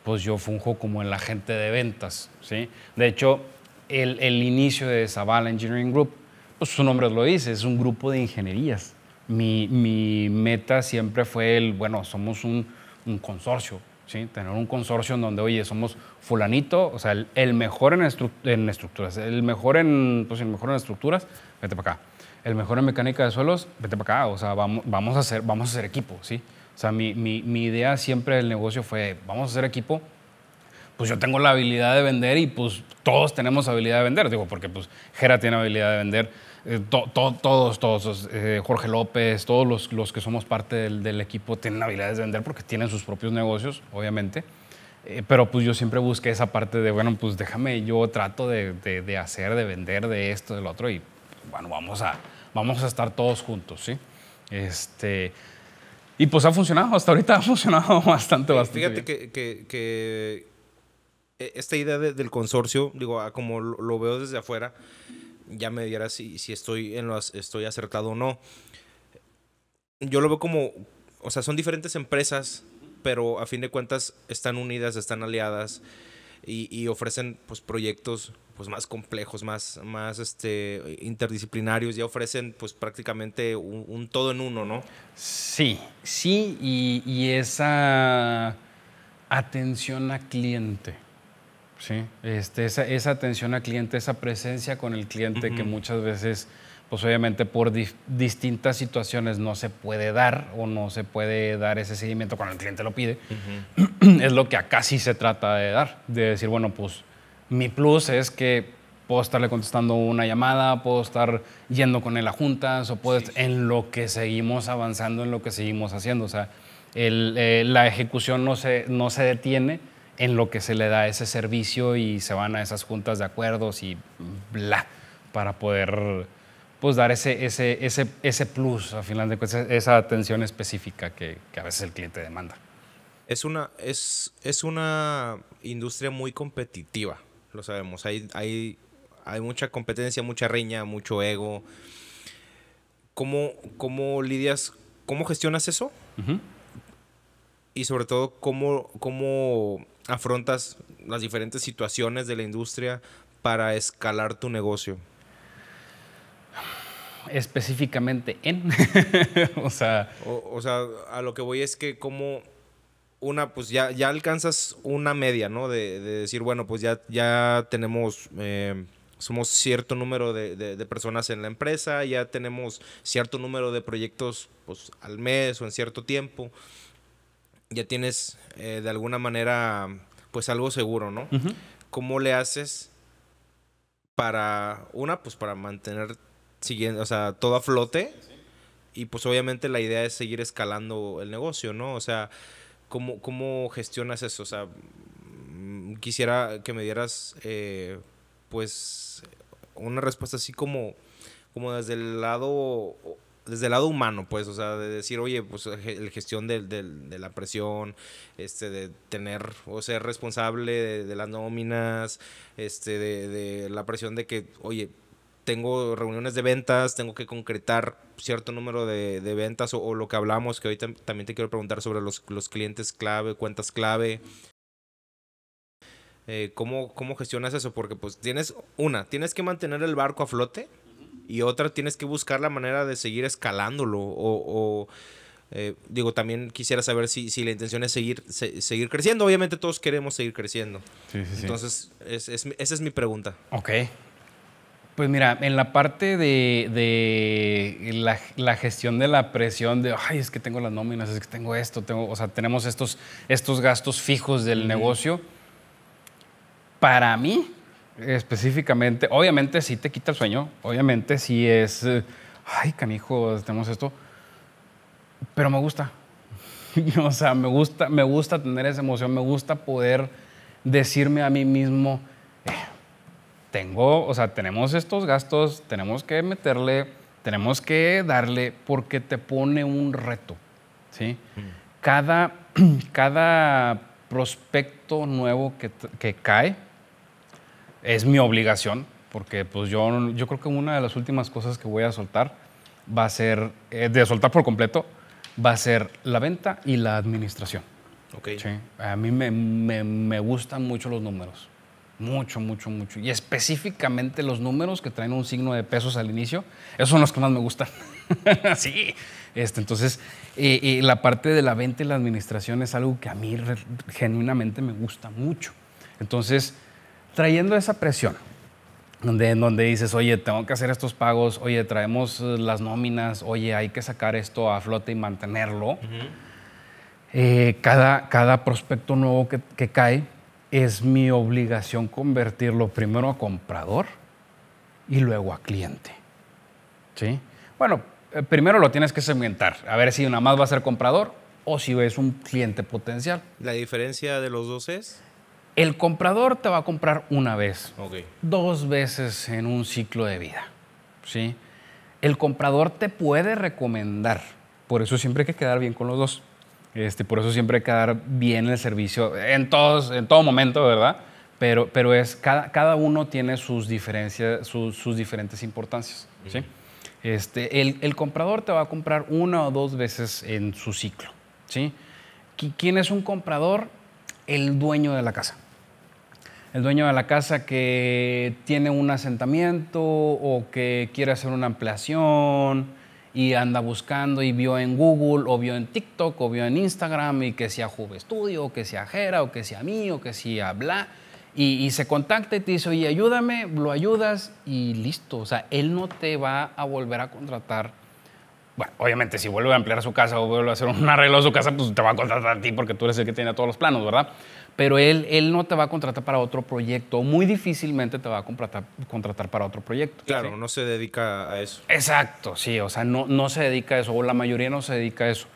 pues yo funjo como el agente de ventas. ¿sí? De hecho, el, inicio de Zavala Engineering Group, pues su nombre lo dice, es un grupo de ingenierías. Mi, meta siempre fue el, bueno, somos un, consorcio, ¿sí? tener un consorcio en donde, oye, somos fulanito, o sea, el, mejor en, estructuras, el mejor en, pues, el mejor en estructuras, vete para acá. El mejor en mecánica de suelos, vete para acá, o sea, vamos, a, hacer, vamos a hacer equipo, ¿sí? sí o sea, mi, mi, idea siempre del negocio fue, vamos a hacer equipo, pues yo tengo la habilidad de vender y pues todos tenemos habilidad de vender, digo, porque pues Jera tiene habilidad de vender, eh, todos, todos, eh, Jorge López, todos los, los que somos parte del, equipo tienen habilidades de vender porque tienen sus propios negocios, obviamente, eh, pero pues yo siempre busqué esa parte de, bueno, pues déjame, yo trato de, de, hacer, de vender, de esto, del otro y bueno, vamos a, vamos a estar todos juntos, ¿sí? Este, y pues ha funcionado, hasta ahorita ha funcionado bastante, eh, bastante. Fíjate Que, que, e, esta idea del consorcio, digo, como lo veo desde afuera, ya me diera si, si estoy, en los, estoy acertado o no. Yo lo veo como, o sea, son diferentes empresas, pero a fin de cuentas están unidas, están aliadas y, ofrecen pues, proyectos pues, más complejos, más, más este, interdisciplinarios, ya ofrecen pues, prácticamente un, todo en uno, ¿no? Sí, sí, y, esa atención a cliente. Sí, este, esa, atención al cliente, esa presencia con el cliente que muchas veces pues obviamente por distintas situaciones no se puede dar o no se puede dar ese seguimiento cuando el cliente lo pide, es lo que acá sí se trata de dar, de decir, bueno, pues mi plus es que puedo estarle contestando una llamada, puedo estar yendo con él a juntas, o puedo en lo que seguimos avanzando, en lo que seguimos haciendo. O sea, eh, la ejecución no se, no se detiene en lo que se le da ese servicio y se van a esas juntas de acuerdos y bla, para poder pues dar ese, ese, ese, plus, a final de cuentas, esa atención específica que, a veces el cliente demanda. Es una, es, es una industria muy competitiva, lo sabemos. Hay, hay, hay mucha competencia, mucha riña, mucho ego. ¿Cómo, cómo lidias, cómo gestionas eso? Y sobre todo, ¿cómo, ¿cómo afrontas las diferentes situaciones de la industria para escalar tu negocio? específicamente en. o sea. O, sea, a lo que voy es que como una, pues ya, ya alcanzas una media, ¿no? De, decir, bueno, pues ya, ya tenemos. Eh, somos cierto número de, personas en la empresa, ya tenemos cierto número de proyectos pues, al mes o en cierto tiempo. Ya tienes eh, de alguna manera pues algo seguro, ¿no? ¿Cómo le haces para, una, pues para mantener siguiendo, o sea, todo a flote. Y pues obviamente la idea es seguir escalando el negocio, ¿no? O sea, ¿cómo, cómo gestionas eso? O sea, mm, quisiera que me dieras, eh, pues, una respuesta así como, como desde el lado desde el lado humano, pues, o sea, de decir, oye, pues, la gestión de, la presión, este, de tener o ser responsable de, las nóminas, este, de, la presión de que, oye, tengo reuniones de ventas, tengo que concretar cierto número de, ventas o, lo que hablamos, que hoy también te quiero preguntar sobre los, clientes clave, cuentas clave. Eh, ¿cómo, ¿Cómo gestionas eso? Porque pues tienes una, tienes que mantener el barco a flote y otra, tienes que buscar la manera de seguir escalándolo o... Eh, digo, también quisiera saber si, si la intención es seguir, seguir creciendo. Obviamente todos queremos seguir creciendo. Entonces, esa es mi pregunta. Ok, pues mira, en la parte de, la, gestión de la presión de, ay, es que tengo las nóminas, es que tengo esto, tengo, o sea, tenemos estos, estos gastos fijos del negocio. Para mí, específicamente, obviamente sí te quita el sueño, obviamente sí es, ay, canijo, tenemos esto, pero me gusta. o sea, me gusta, me gusta tener esa emoción, me gusta poder decirme a mí mismo, eh, tengo, o sea, tenemos estos gastos, tenemos que meterle, tenemos que darle, porque te pone un reto, ¿sí? Mm. Cada, cada prospecto nuevo que, que, cae es mi obligación, porque pues yo, yo creo que una de las últimas cosas que voy a soltar va a ser, eh, de soltar por completo, va a ser la venta y la administración. Okay. A mí me, me gustan mucho los números. Mucho, mucho, mucho. Y específicamente los números que traen un signo de pesos al inicio, esos son los que más me gustan. sí. Este, entonces, eh, eh, la parte de la venta y la administración es algo que a mí genuinamente me gusta mucho. Entonces, trayendo esa presión, donde, donde dices, oye, tengo que hacer estos pagos, oye, traemos eh, las nóminas, oye, hay que sacar esto a flote y mantenerlo. cada, cada prospecto nuevo que cae es mi obligación convertirlo primero a comprador y luego a cliente. ¿Sí? Bueno, eh, primero lo tienes que segmentar, a ver si nada más va a ser comprador o si es un cliente potencial. ¿La diferencia de los dos es? El comprador te va a comprar una vez, dos veces en un ciclo de vida. ¿sí? El comprador te puede recomendar, por eso siempre hay que quedar bien con los dos. Este, por eso siempre hay que dar bien el servicio en, todos, en todo momento, ¿verdad? Pero, pero es, cada, uno tiene sus, diferencias, sus, diferentes importancias. Este, el, comprador te va a comprar una o dos veces en su ciclo. ¿sí? ¿Quién es un comprador? El dueño de la casa el dueño de la casa que tiene un asentamiento o que quiere hacer una ampliación y anda buscando y vio en Google o vio en TikTok o vio en Instagram y que sea Juve Studio o que sea Jera o que sea mí o que sea bla y, se contacta y te dice, oye, ayúdame, lo ayudas y listo. O sea, él no te va a volver a contratar. Bueno, obviamente si vuelve a ampliar su casa o vuelve a hacer un arreglo a su casa, pues te va a contratar a ti porque tú eres el que tiene todos los planos, ¿verdad? pero él, él no te va a contratar para otro proyecto, muy difícilmente te va a contratar, contratar para otro proyecto. Claro, no se dedica a eso. Exacto, sí, o sea, no, no se dedica a eso, o la mayoría no se dedica a eso.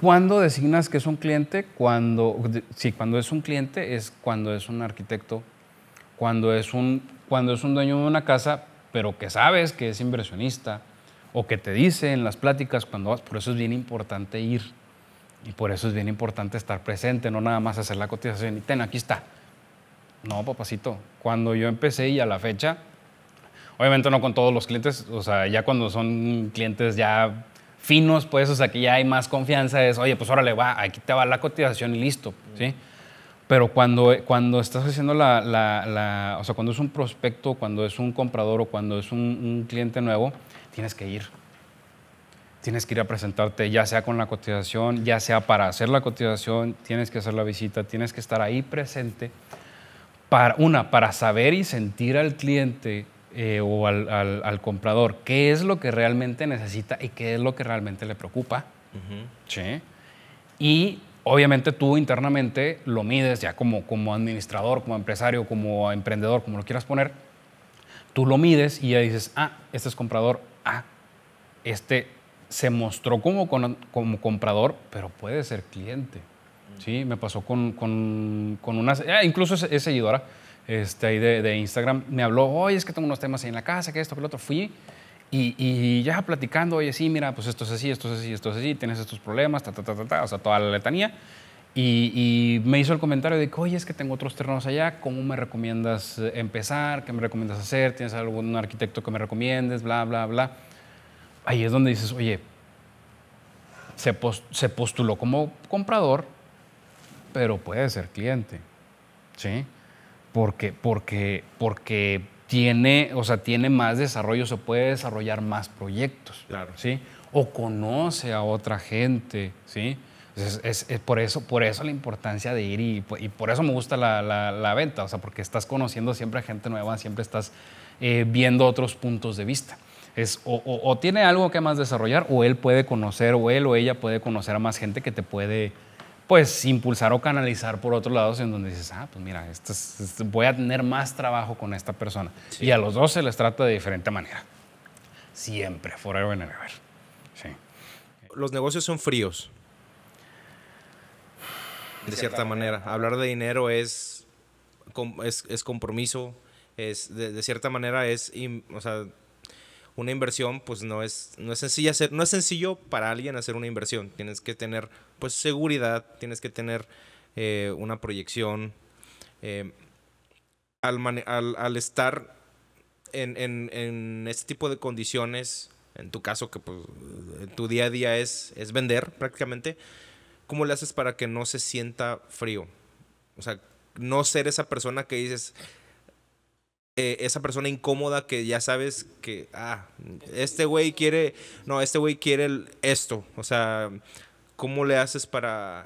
¿Cuándo designas que es un cliente? Cuando, sí, cuando es un cliente es cuando es un arquitecto, cuando es un, cuando es un dueño de una casa, pero que sabes que es inversionista, o que te dice en las pláticas cuando vas, por eso es bien importante ir y por eso es bien importante estar presente, no nada más hacer la cotización y ten, aquí está. No, papacito. Cuando yo empecé y a la fecha, obviamente no con todos los clientes, o sea, ya cuando son clientes ya finos, pues, o sea, que ya hay más confianza, es, oye, pues órale, va, aquí te va la cotización y listo, ¿sí? Pero cuando, cuando estás haciendo la, la, o sea, cuando es un prospecto, cuando es un comprador o cuando es un cliente nuevo, tienes que ir tienes que ir a presentarte, ya sea con la cotización, ya sea para hacer la cotización, tienes que hacer la visita, tienes que estar ahí presente. Para, una, para saber y sentir al cliente eh, o al, comprador qué es lo que realmente necesita y qué es lo que realmente le preocupa. ¿Sí? Y obviamente tú internamente lo mides ya como, como administrador, como empresario, como emprendedor, como lo quieras poner. Tú lo mides y ya dices, ah, este es comprador, ah, este se mostró como, como comprador, pero puede ser cliente. Sí, me pasó con, con, con una... Ah, incluso es, seguidora este, de, de, Instagram. Me habló, oye, es que tengo unos temas ahí en la casa, que esto, que lo otro. Fui y, y, ya platicando, oye, sí, mira, pues esto es así, esto es así, esto es así, tienes estos problemas, ta, ta, ta, ta, ta. O sea, toda la letanía. Y, me hizo el comentario de que, oye, es que tengo otros terrenos allá, ¿cómo me recomiendas eh, empezar? ¿Qué me recomiendas hacer? ¿Tienes algún arquitecto que me recomiendes? Bla, bla, bla ahí es donde dices, oye, se, postuló como comprador, pero puede ser cliente, ¿sí? Porque, porque, porque tiene, o sea, tiene más desarrollo, se puede desarrollar más proyectos, claro. ¿sí? O conoce a otra gente, ¿sí? Es, por, eso, por eso la importancia de ir y, por eso me gusta la, venta, o sea, porque estás conociendo siempre a gente nueva, siempre estás eh, viendo otros puntos de vista o, tiene algo que más desarrollar o él puede conocer o él o ella puede conocer a más gente que te puede pues impulsar o canalizar por otros lados en donde dices, ah, pues mira, este este, voy a tener más trabajo con esta persona. Y a los dos se les trata de diferente manera. Siempre, forever and ever. Sí. Los negocios son fríos. De cierta, manera. Hablar de dinero es, es, es compromiso, es, de, de, cierta manera es, o sea, una inversión pues no es, no es sencillo hacer, no es sencillo para alguien hacer una inversión. Tienes que tener pues seguridad, tienes que tener eh, una proyección. Eh, al, estar en, este tipo de condiciones, en tu caso que pues, tu día a día es, es vender prácticamente, ¿cómo le haces para que no se sienta frío? O sea, no ser esa persona que dices, eh, esa persona incómoda que ya sabes que, ah, este güey quiere, no, este güey quiere esto. O sea, ¿cómo le haces para,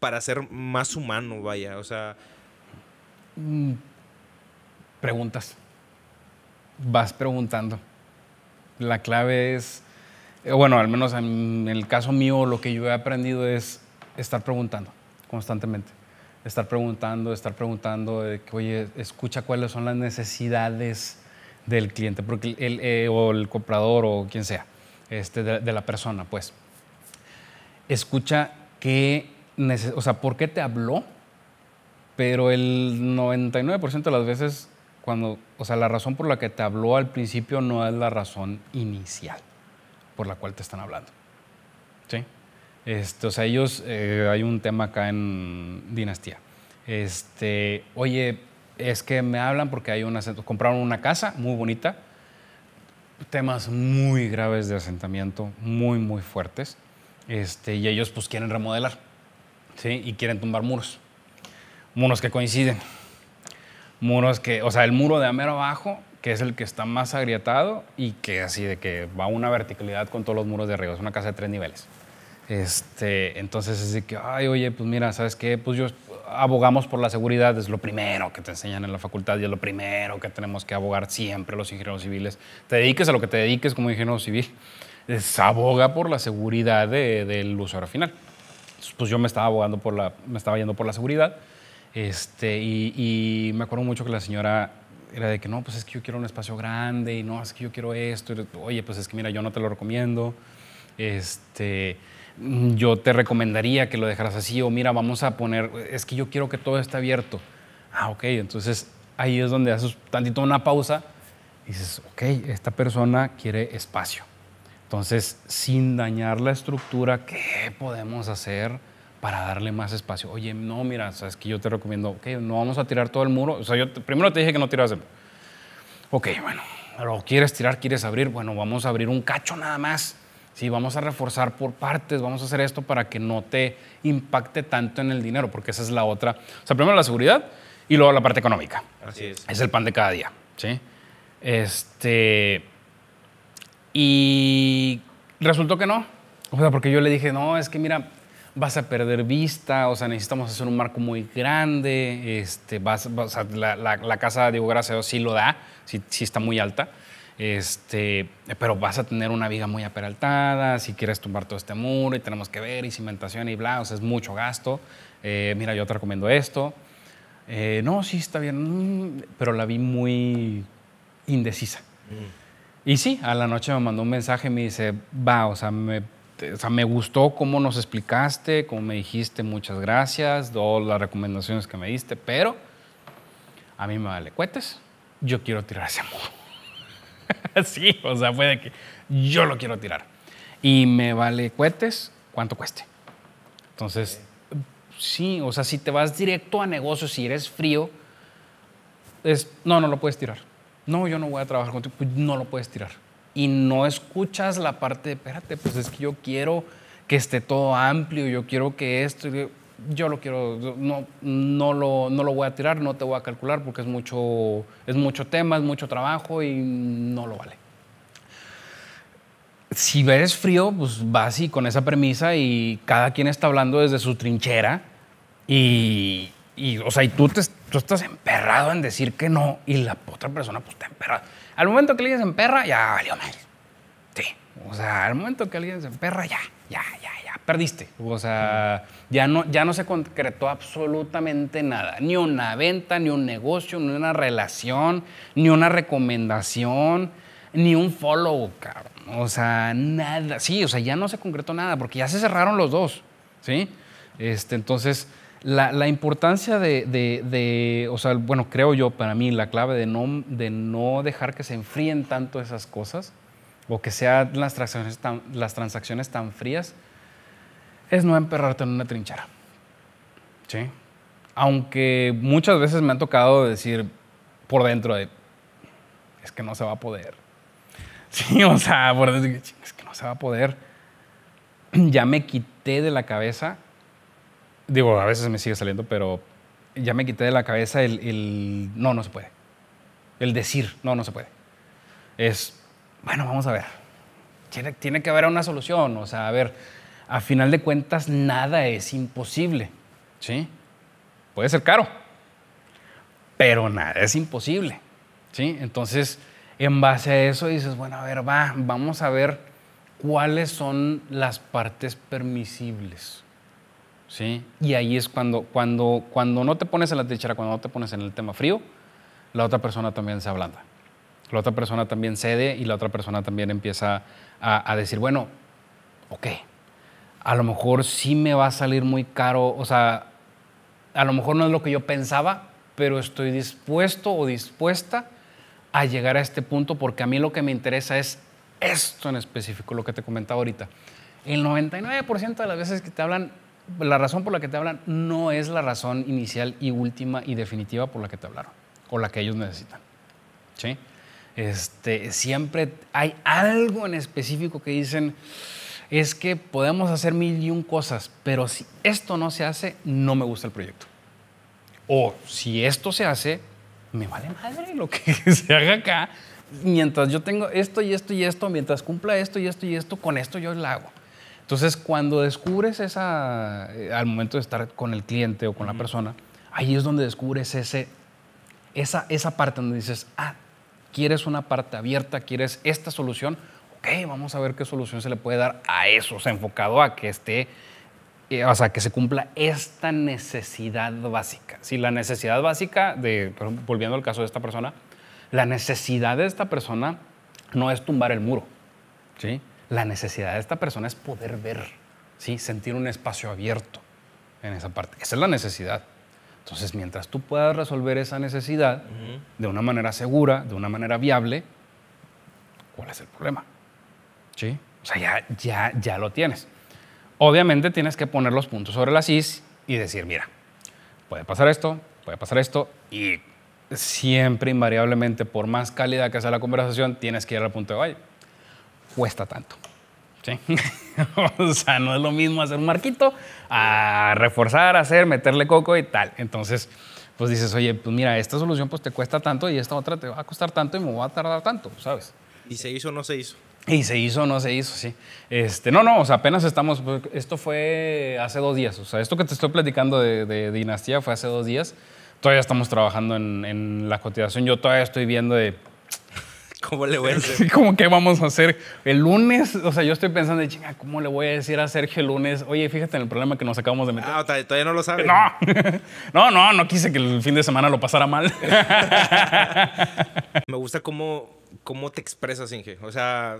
para ser más humano, vaya? O sea... Mm, preguntas. Vas preguntando. La clave es, eh, bueno, al menos en el caso mío, lo que yo he aprendido es estar preguntando constantemente estar preguntando, estar preguntando, que, oye, escucha cuáles son las necesidades del cliente el, eh, o el comprador o quien sea, este, de, de la persona, pues. Escucha qué, o sea, por qué te habló, pero el 99% de las veces, cuando, o sea, la razón por la que te habló al principio no es la razón inicial por la cual te están hablando. Este, o sea, ellos, eh, hay un tema acá en Dinastía. Este, oye, es que me hablan porque hay un una, compraron una casa muy bonita, temas muy graves de asentamiento, muy, muy fuertes, este, y ellos pues quieren remodelar, ¿sí? Y quieren tumbar muros, muros que coinciden, muros que, o sea, el muro de amero abajo, que es el que está más agrietado y que así de que va a una verticalidad con todos los muros de arriba, es una casa de tres niveles. Este, entonces es de que, ay, oye, pues mira, ¿sabes qué? Pues yo abogamos por la seguridad, es lo primero que te enseñan en la facultad y es lo primero que tenemos que abogar siempre los ingenieros civiles. Te dediques a lo que te dediques como ingeniero civil, es, aboga por la seguridad del usuario final. pues yo me estaba abogando por la, me estaba yendo por la seguridad. Este, y, me acuerdo mucho que la señora era de que no, pues es que yo quiero un espacio grande y no, es que yo quiero esto. Oye, pues es que mira, yo no te lo recomiendo. Este, Mm, yo te recomendaría que lo dejaras así o mira, vamos a poner, es que yo quiero que todo esté abierto. Ah, ok, entonces ahí es donde haces tantito una pausa y dices, ok, esta persona quiere espacio. Entonces, sin dañar la estructura, ¿qué podemos hacer para darle más espacio? Oye, no, mira, sabes que yo te recomiendo, ok, no vamos a tirar todo el muro. O sea, yo primero te dije que no tiras el muro. Ok, bueno, lo quieres tirar, quieres abrir, bueno, vamos a abrir un cacho nada más sí, vamos a reforzar por partes, vamos a hacer esto para que no te impacte tanto en el dinero, porque esa es la otra. O sea, primero la seguridad y luego la parte económica. Así es. Es el pan de cada día, ¿sí? Este. Y resultó que no. O sea, porque yo le dije, no, es que mira, vas a perder vista, o sea, necesitamos hacer un marco muy grande, este, vas, la, casa de Diego Dios, sí lo da, sí, sí está muy alta. Este, pero vas a tener una viga muy aperaltada, si quieres tumbar todo este muro y tenemos que ver, y cimentación y bla, o sea, es mucho gasto. Eh, mira, yo te recomiendo esto. Eh, no, sí, está bien, mm, pero la vi muy indecisa. Mm. Y sí, a la noche me mandó un mensaje, y me dice, va, o sea, me, o sea, me gustó cómo nos explicaste, cómo me dijiste, muchas gracias, todas las recomendaciones que me diste, pero a mí me vale cuetes, yo quiero tirar ese muro. sí, o sea, fue que yo lo quiero tirar. Y me vale cohetes, cuánto cueste. Entonces, sí, o sea, si te vas directo a negocios, y eres frío, es, no, no lo puedes tirar. No, yo no voy a trabajar contigo, pues no lo puedes tirar. Y no escuchas la parte de, espérate, pues es que yo quiero que esté todo amplio, yo quiero que esto, yo lo quiero, no, no, lo, no lo voy a tirar, no te voy a calcular porque es mucho, es mucho tema, es mucho trabajo y no lo vale. Si eres frío, pues vas y con esa premisa y cada quien está hablando desde su trinchera y, o sea, y tú, tú estás emperrado en decir que no y la otra persona pues está emperrada. Al momento que le se emperra, ya valió mal. Sí, o sea, al momento que alguien se emperra, ya, ya, ya perdiste. O sea, ya no, ya no se concretó absolutamente nada. Ni una venta, ni un negocio, ni una relación, ni una recomendación, ni un follow, cabrón. O sea, nada. Sí, o sea, ya no se concretó nada porque ya se cerraron los dos. ¿Sí? Este, entonces, la, importancia de, o sea, bueno, creo yo para mí la clave de no, de no dejar que se enfríen tanto esas cosas o que sean las transacciones las transacciones tan frías es no emperrarte en una trinchera. ¿Sí? Aunque muchas veces me han tocado decir por dentro de, es que no se va a poder. Sí, o sea, por decir es que no se va a poder. Ya me quité de la cabeza, digo, a veces me sigue saliendo, pero ya me quité de la cabeza el, no, no se puede. El decir, no, no se puede. Es, bueno, vamos a ver. Tiene, tiene que haber una solución, o sea, a ver, a final de cuentas nada es imposible. ¿sí? Puede ser caro, pero nada es imposible. ¿sí? Entonces, en base a eso dices, bueno, a ver, va, vamos a ver cuáles son las partes permisibles. ¿sí? Y ahí es cuando, cuando, cuando no te pones en la trichera, cuando no te pones en el tema frío, la otra persona también se ablanda. La otra persona también cede y la otra persona también empieza a, a decir, bueno, ok, a lo mejor sí me va a salir muy caro, o sea, a lo mejor no es lo que yo pensaba, pero estoy dispuesto o dispuesta a llegar a este punto porque a mí lo que me interesa es esto en específico, lo que te comentaba ahorita. El 99% de las veces que te hablan, la razón por la que te hablan no es la razón inicial y última y definitiva por la que te hablaron o la que ellos necesitan. ¿Sí? Este, siempre hay algo en específico que dicen, es que podemos hacer mil y un cosas, pero si esto no se hace, no me gusta el proyecto. O si esto se hace, me vale madre lo que se haga acá. Mientras yo tengo esto y esto y esto, mientras cumpla esto y esto y esto, con esto yo lo hago. Entonces, cuando descubres esa, eh, al momento de estar con el cliente o con la persona, ahí es donde descubres esa, esa parte donde dices, ah, quieres una parte abierta, quieres esta solución, ok, vamos a ver qué solución se le puede dar a eso, o sea, enfocado a que esté, eh, o sea, que se cumpla esta necesidad básica. Si la necesidad básica de, volviendo al caso de esta persona, la necesidad de esta persona no es tumbar el muro, ¿sí? La necesidad de esta persona es poder ver, ¿sí? Sentir un espacio abierto en esa parte. Esa es la necesidad. Entonces, mientras tú puedas resolver esa necesidad de una manera segura, de una manera viable, ¿cuál es el problema? ¿sí? O sea, ya, ya, ya lo tienes. Obviamente tienes que poner los puntos sobre las is y decir, mira, puede pasar esto, puede pasar esto, y siempre invariablemente, por más cálida que sea la conversación, tienes que ir al punto de, ay cuesta tanto. ¿Sí? o sea, no es lo mismo hacer un marquito a reforzar, hacer, meterle coco y tal. Entonces, pues dices, oye, pues mira, esta solución pues te cuesta tanto y esta otra te va a costar tanto y me va a tardar tanto, ¿sabes? ¿Y se hizo o no se hizo? Y se hizo, no se hizo, sí. Este, no, no, o sea, apenas estamos, pues, esto fue hace dos días, o sea, esto que te estoy platicando de, Dinastía fue hace dos días, todavía estamos trabajando en, la cotización, yo todavía estoy viendo de... ¿Cómo le voy a decir? ¿Cómo qué vamos a hacer el lunes? O sea, yo estoy pensando de chinga, ¿cómo le voy a decir a Sergio el lunes? Oye, fíjate en el problema que nos acabamos de meter. Ah, todavía no lo sabes. No, no, no, no quise que el fin de semana lo pasara mal. Me gusta cómo cómo te expresas, Inge. O sea,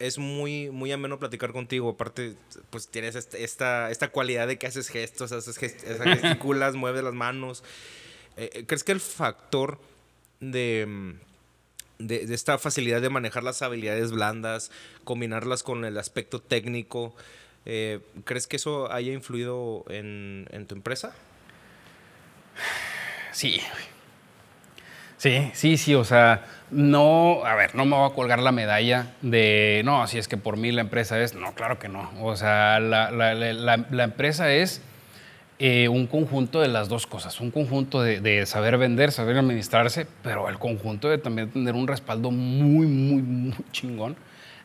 es muy, muy ameno platicar contigo. Aparte, pues tienes este, esta, esta cualidad de que haces gestos, haces gesticulas, mueves las manos. Eh, eh, ¿Crees que el factor mm, de, esta facilidad de manejar las habilidades blandas, combinarlas con el aspecto técnico, eh, ¿crees que eso haya influido en, en tu empresa? Sí, Sí, sí, sí, o sea, no, a ver, no me voy a colgar la medalla de, no, si es que por mí la empresa es, no, claro que no, o sea, la, empresa es eh, un conjunto de las dos cosas, un conjunto de, de, saber vender, saber administrarse, pero el conjunto de también tener un respaldo muy, muy, muy chingón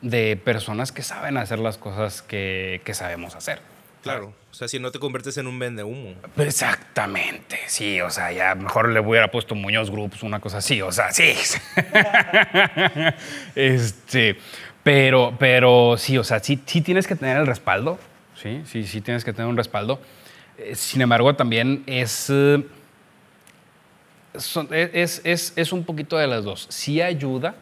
de personas que saben hacer las cosas que, que sabemos hacer. Claro. O sea, si no te conviertes en un vende humo. Exactamente, sí, o sea, ya mejor le hubiera puesto Muñoz Groups, una cosa así, o sea, sí. este, pero, pero sí, o sea, sí, tienes que tener el respaldo, sí, sí, sí tienes que tener un respaldo. Eh, sin embargo, también eh, e, es, es, un poquito de las dos. Sí ayuda,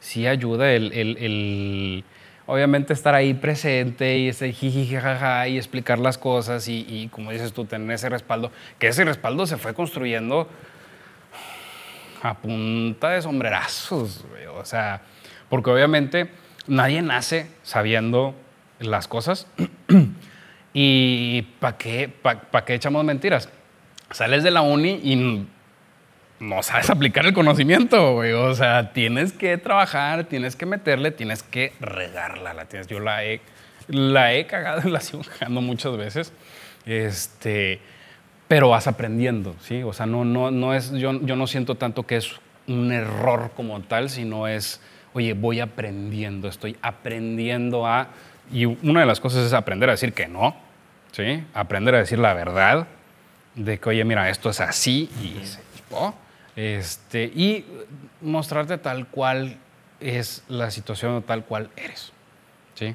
sí ayuda el obviamente estar ahí presente y ese y explicar las cosas y, como dices tú, tener ese respaldo, que ese respaldo se fue construyendo a punta de sombrerazos, o sea, porque obviamente nadie nace sabiendo las cosas y ¿para qué, para qué echamos mentiras? Sales de la uni y no sabes aplicar el conocimiento, güey. O sea, tienes que trabajar, tienes que meterle, tienes que regarla. La tienes. Yo la he, la he cagado, la sigo cagando muchas veces. Este, pero vas aprendiendo, ¿sí? O sea, no, no, no es, yo, yo no siento tanto que es un error como tal, sino es, oye, voy aprendiendo, estoy aprendiendo a... Y una de las cosas es aprender a decir que no, ¿sí? Aprender a decir la verdad, de que, oye, mira, esto es así y este, y mostrarte tal cual es la situación o tal cual eres. ¿sí?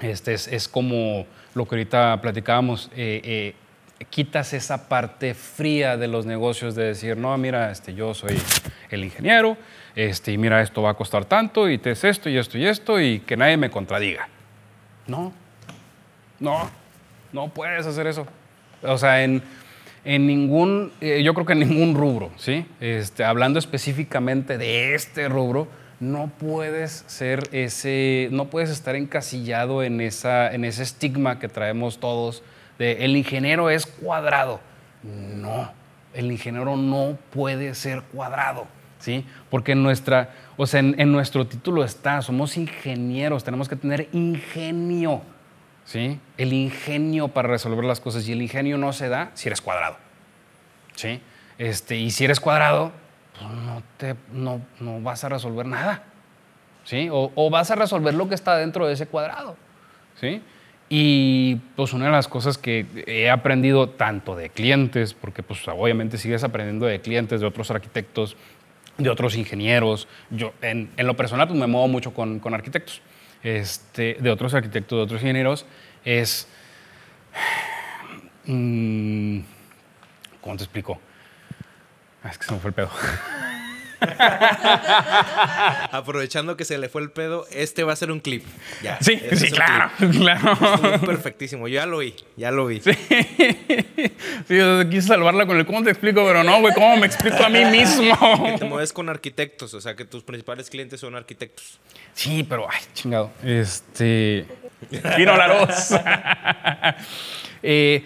Este es, es, como lo que ahorita platicábamos, eh, eh, quitas esa parte fría de los negocios de decir, no, mira, este, yo soy el ingeniero, este, y mira, esto va a costar tanto, y te es esto, y esto, y esto, y que nadie me contradiga. No, no, no puedes hacer eso. O sea, en en ningún, eh, yo creo que en ningún rubro, ¿sí? Este, hablando específicamente de este rubro, no puedes ser ese, no puedes estar encasillado en, esa, en ese estigma que traemos todos de el ingeniero es cuadrado. No, el ingeniero no puede ser cuadrado, ¿sí? Porque nuestra, o sea, en nuestro título está, somos ingenieros, tenemos que tener ingenio ¿sí? El ingenio para resolver las cosas y el ingenio no se da si eres cuadrado, ¿sí? Este, y si eres cuadrado, pues, no, vas a resolver nada, ¿sí? O, vas a resolver lo que está dentro de ese cuadrado, ¿sí? Y pues una de las cosas que he aprendido tanto de clientes, porque pues obviamente sigues aprendiendo de clientes, de otros arquitectos, de otros ingenieros. Yo en, lo personal pues me muevo mucho con arquitectos este, de otros arquitectos, de otros géneros, es... Mm, ¿Cómo te explico? Ah, es que se me fue el pedo. Aprovechando que se le fue el pedo, este va a ser un clip. sí, este sí, claro, claro. perfectísimo, ya lo vi, ya lo vi. Sí, quise salvarla con el cómo te explico, pero no, güey, cómo me explico a mí mismo. Que te mueves con arquitectos, o sea, que tus principales clientes son arquitectos. Sí, pero, ay, chingado. Este... Vino la voz. Eh,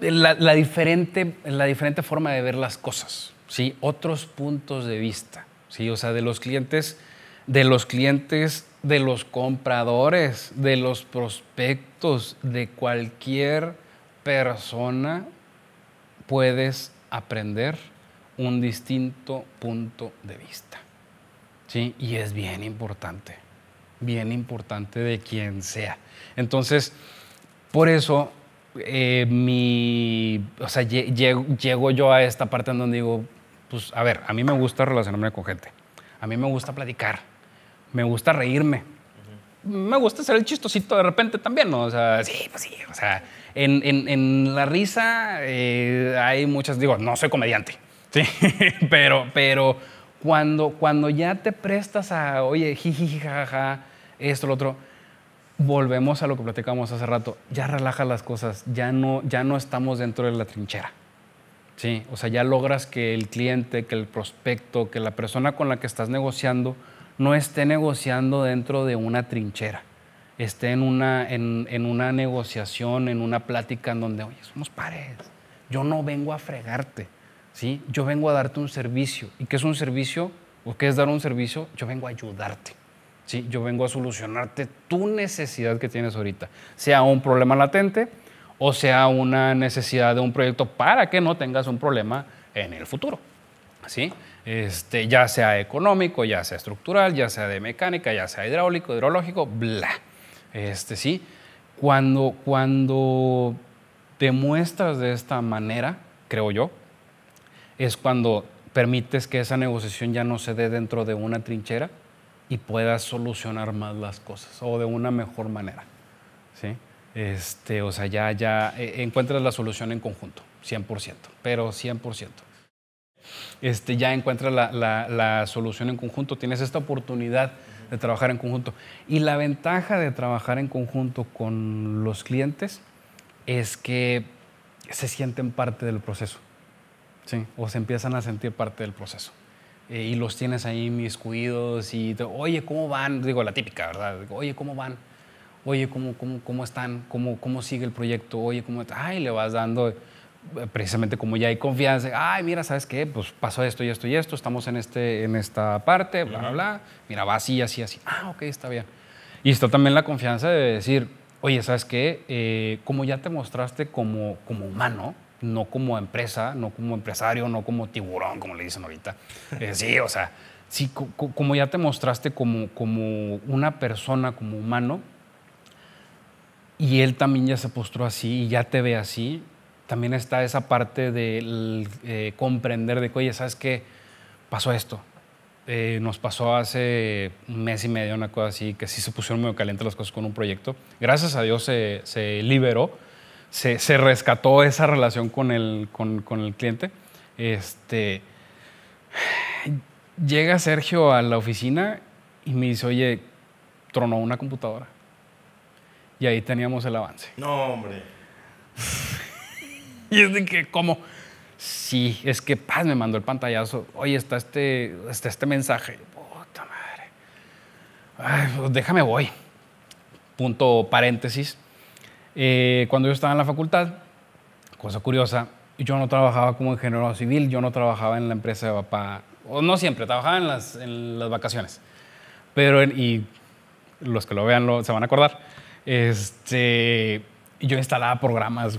la, diferente, la diferente forma de ver las cosas. ¿sí? otros puntos de vista, ¿sí? o sea, de los clientes, de los clientes, de los compradores, de los prospectos, de cualquier persona puedes aprender un distinto punto de vista. ¿sí? Y es bien importante, bien importante de quien sea. Entonces, por eso, eh, mi, o sea, llego, llego, yo a esta parte en donde digo, pues, a ver, a mí me gusta relacionarme con gente. A mí me gusta platicar. Me gusta reírme. Me gusta ser el chistosito de repente también, ¿no? O sea, sí, pues sí. O sea, en, la risa eh, hay muchas, digo, no soy comediante, pero, pero cuando, cuando ya te prestas a, oye, jiji, esto, lo otro, volvemos a lo que platicamos hace rato. Ya relaja las cosas, ya no, ya no estamos dentro de la trinchera. Sí, o sea, ya logras que el cliente, que el prospecto, que la persona con la que estás negociando no esté negociando dentro de una trinchera, esté en una, negociación, en una plática en donde, oye, somos pares, yo no vengo a fregarte, ¿sí? yo vengo a darte un servicio. ¿Y qué es un servicio? ¿O qué es dar un servicio? Yo vengo a ayudarte. ¿sí? Yo vengo a solucionarte tu necesidad que tienes ahorita, sea un problema latente, o sea una necesidad de un proyecto para que no tengas un problema en el futuro. ¿Sí? Este, ya sea económico, ya sea estructural, ya sea de mecánica, ya sea hidráulico, hidrológico, bla. Este, ¿sí? cuando, cuando te muestras de esta manera, creo yo, es cuando permites que esa negociación ya no se dé dentro de una trinchera y puedas solucionar más las cosas o de una mejor manera. ¿sí? Este, o sea, ya, ya eh, encuentras la solución en conjunto, 100%, pero 100%. Este, ya encuentras la, solución en conjunto, tienes esta oportunidad de trabajar en conjunto. Y la ventaja de trabajar en conjunto con los clientes es que se sienten parte del proceso, o se empiezan a sentir parte del proceso. Eh, y los tienes ahí mis y, oye, ¿cómo van? Digo, la típica, ¿verdad? oye, ¿cómo van? oye, ¿cómo, cómo, cómo están? ¿Cómo, ¿Cómo sigue el proyecto? Oye, ¿cómo? Ay, le vas dando, eh, precisamente como ya hay confianza, ay, mira, ¿sabes qué? Pues pasó esto y esto y esto, estamos en, este, en esta parte, bla, bla, bla. Mira, va así, así, así. Ah, ok, está bien. Y está también la confianza de decir, oye, ¿sabes qué? Eh, como ya te mostraste como, como humano, no como empresa, no como empresario, no como tiburón, como le dicen ahorita. sí, o sea, sí, como ya te mostraste como, como una persona, como humano, y él también ya se postró así y ya te ve así, también está esa parte de eh, comprender de que, oye, ¿sabes qué? Pasó esto. Eh, nos pasó hace un mes y medio una cosa así, que sí se pusieron medio calientes las cosas con un proyecto. Gracias a Dios se, liberó, se, rescató esa relación con el, con, el cliente. Este, llega Sergio a la oficina y me dice, oye, tronó una computadora. Y ahí teníamos el avance. No, hombre. y es de que, como, sí, es que Paz me mandó el pantallazo. Oye, está este, este mensaje. Puta madre. Ay, pues déjame voy. Punto paréntesis. Eh, cuando yo estaba en la facultad, cosa curiosa, yo no trabajaba como ingeniero civil, yo no trabajaba en la empresa de papá, o no siempre, trabajaba en las, en las vacaciones. Pero, y los que lo vean lo, se van a acordar, este, yo instalaba programas,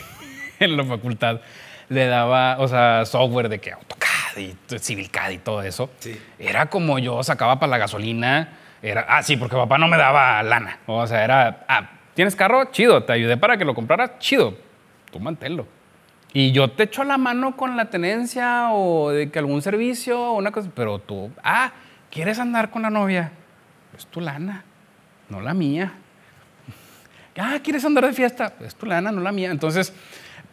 en la facultad. Le daba, o sea, software de que AutoCAD y CivilCAD y todo eso. Era como yo sacaba para la gasolina. Era, ah, sí, porque papá no me daba lana. O sea, era, ah, ¿tienes carro? Chido, te ayudé para que lo compraras. Chido, tú mantelo. Y yo te echo la mano con la tenencia o de que algún servicio una cosa, pero tú, ah, ¿quieres andar con la novia? Es tu lana, no la mía. Ah, ¿quieres andar de fiesta? Es tu lana, no la mía. Entonces,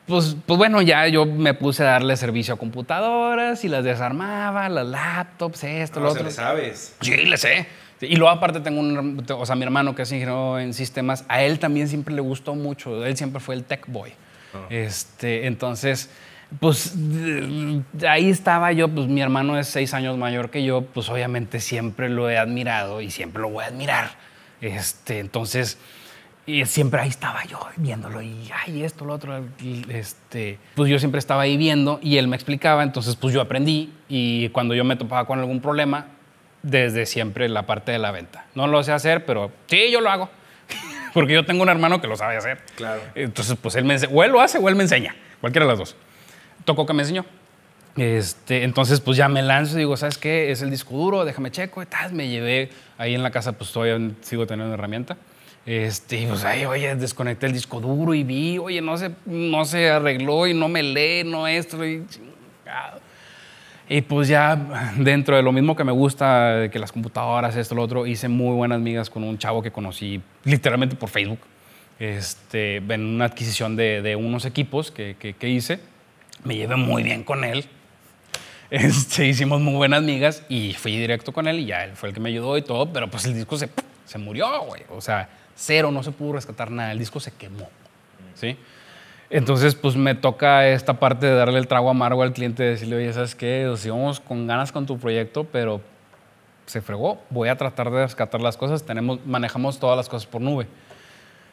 pues, pues bueno, ya yo me puse a darle servicio a computadoras y las desarmaba, las laptops, esto, ah, lo otro. le sabes. Sí, le sé. Y luego aparte tengo un, o sea, mi hermano que es ingeniero en sistemas, a él también siempre le gustó mucho, él siempre fue el tech boy. Ah. Este, entonces, pues ahí estaba yo, pues mi hermano es seis años mayor que yo, pues obviamente siempre lo he admirado y siempre lo voy a admirar. Este, entonces, y siempre ahí estaba yo viéndolo y ay, esto, lo otro. Este, pues yo siempre estaba ahí viendo y él me explicaba, entonces pues yo aprendí y cuando yo me topaba con algún problema, desde siempre la parte de la venta. No lo sé hacer, pero sí, yo lo hago. Porque yo tengo un hermano que lo sabe hacer. Claro. Entonces, pues él me o él lo hace o él me enseña. Cualquiera de las dos. Tocó que me enseñó. Este, entonces, pues ya me lanzo y digo, ¿sabes qué? Es el disco duro, déjame checo. Y tal. Me llevé ahí en la casa, pues todavía sigo teniendo herramienta. Este, pues oye, desconecté el disco duro y vi, oye, no se, no se arregló y no me lee, no esto, y Y pues ya dentro de lo mismo que me gusta, que las computadoras, esto, lo otro, hice muy buenas amigas con un chavo que conocí literalmente por Facebook, este, en una adquisición de, unos equipos que, que, hice. Me llevé muy bien con él. Este, hicimos muy buenas amigas y fui directo con él y ya él fue el que me ayudó y todo, pero pues el disco se, se murió, güey. O sea, cero, no se pudo rescatar nada, el disco se quemó. ¿sí? Entonces, pues me toca esta parte de darle el trago amargo al cliente, decirle, oye, ¿sabes qué? Nos íbamos con ganas con tu proyecto, pero se fregó, voy a tratar de rescatar las cosas, tenemos, manejamos todas las cosas por nube.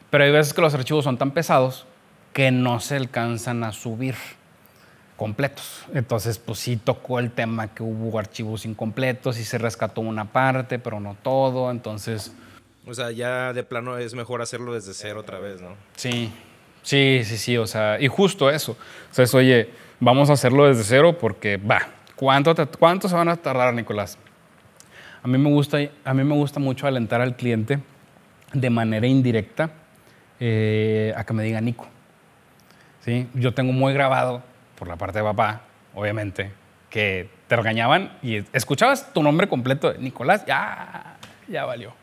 Pero hay veces que los archivos son tan pesados que no se alcanzan a subir completos. Entonces, pues sí tocó el tema que hubo archivos incompletos y se rescató una parte, pero no todo. Entonces... O sea, ya de plano es mejor hacerlo desde cero otra vez, ¿no? Sí, sí, sí, sí, o sea, y justo eso. O sea, oye, vamos a hacerlo desde cero porque va. ¿Cuánto, se van a tardar, Nicolás? A mí me gusta, a mí me gusta mucho alentar al cliente de manera indirecta eh, a que me diga Nico. ¿Sí? Yo tengo muy grabado por la parte de papá, obviamente, que te regañaban y escuchabas tu nombre completo, Nicolás, ya, ya valió.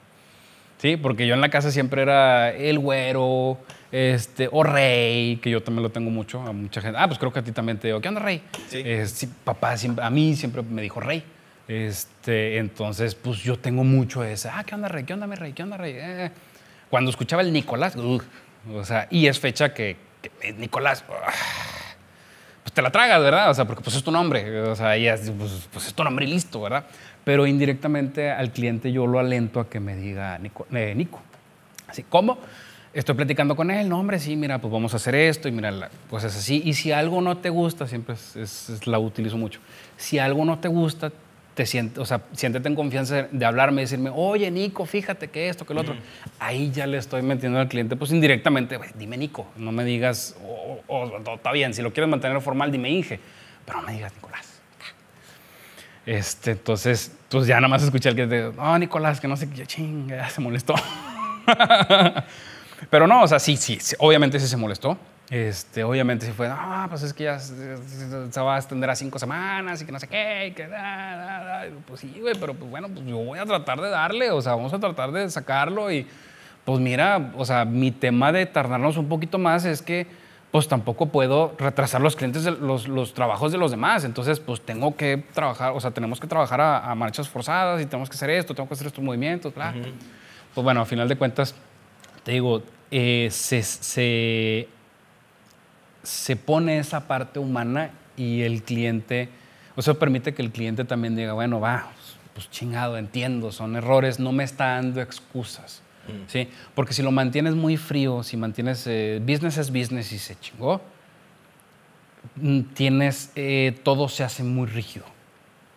Sí, porque yo en la casa siempre era el güero, este, o Rey, que yo también lo tengo mucho, a mucha gente. Ah, pues creo que a ti también te digo, ¿qué onda, Rey? Sí. papá a mí siempre me dijo Rey. Este, entonces, pues yo tengo mucho ese, ah, ¿qué onda, Rey? ¿Qué onda, mi Rey? ¿Qué onda, Rey? Eh, cuando escuchaba el Nicolás, o sea, y es fecha que, Nicolás, pues te la tragas, ¿verdad? O sea, porque pues es tu nombre, o sea, ella, pues, pues, es tu nombre y listo, ¿verdad? Pero indirectamente al cliente yo lo alento a que me diga Nico. Eh, así, ¿cómo? Estoy platicando con él, no, hombre, sí, mira, pues vamos a hacer esto y mira, pues es así. Y si algo no te gusta, siempre es, la utilizo mucho. Si algo no te gusta, te o sea, siéntete en confianza de hablarme y decirme, oye, Nico, fíjate que esto, que lo otro. Ahí ya le estoy metiendo al cliente, pues indirectamente, dime Nico, no me digas, o está bien, si lo quieres mantener formal, dime Inge, pero no me digas Nicolás. Este, entonces, pues ya nada más escuché al cliente, no, Nicolás, que no sé qué, chinga, se molestó. pero no, o sea, sí, sí, obviamente sí se molestó este, obviamente si fue, ah, pues es que ya se va a extender a cinco semanas y que no sé qué, y que da, Pues sí, güey, pero pues bueno, pues yo voy a tratar de darle, o sea, vamos a tratar de sacarlo y pues mira, o sea, mi tema de tardarnos un poquito más es que pues tampoco puedo retrasar los clientes, los, trabajos de los demás, entonces pues tengo que trabajar, o sea, tenemos que trabajar a, marchas forzadas y tenemos que hacer esto, tengo que hacer estos movimientos, claro Pues bueno, a final de cuentas, te digo, eh, se, se se pone esa parte humana y el cliente, o sea, permite que el cliente también diga, bueno, va, pues chingado, entiendo, son errores, no me está dando excusas. Mm. ¿sí? Porque si lo mantienes muy frío, si mantienes eh, business es business y se chingó, mm, tienes, eh, todo se hace muy rígido.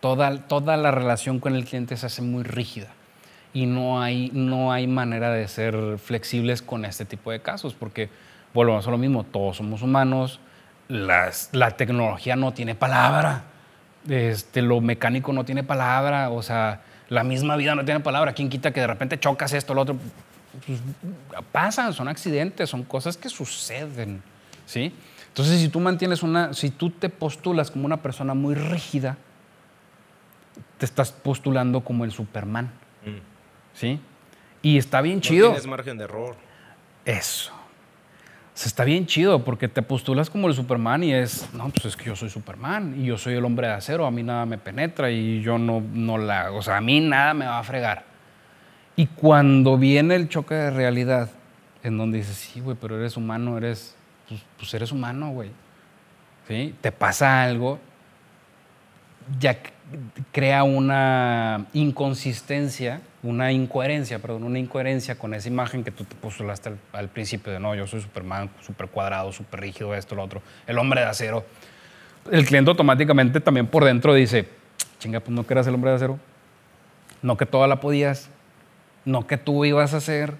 Toda, toda la relación con el cliente se hace muy rígida y no hay, no hay manera de ser flexibles con este tipo de casos, porque bueno es lo mismo, todos somos humanos, las, la tecnología no tiene palabra, este, lo mecánico no tiene palabra, o sea, la misma vida no tiene palabra, ¿quién quita que de repente chocas esto, lo otro? Pues, pasan, son accidentes, son cosas que suceden, ¿sí? Entonces, si tú mantienes una, si tú te postulas como una persona muy rígida, te estás postulando como el Superman, mm. ¿sí? Y está bien chido. Tienes margen de error. Eso se está bien chido porque te postulas como el Superman y es, no, pues es que yo soy Superman y yo soy el hombre de acero, a mí nada me penetra y yo no, no la, o sea, a mí nada me va a fregar. Y cuando viene el choque de realidad, en donde dices, sí, güey, pero eres humano, eres, pues, pues eres humano, güey. ¿Sí? Te pasa algo, ya crea una inconsistencia una incoherencia, perdón, una incoherencia con esa imagen que tú te postulaste al, principio de no, yo soy Superman, súper cuadrado, súper rígido, esto, lo otro, el hombre de acero. El cliente automáticamente también por dentro dice, chinga, pues no que el hombre de acero, no que toda la podías, no que tú ibas a hacer,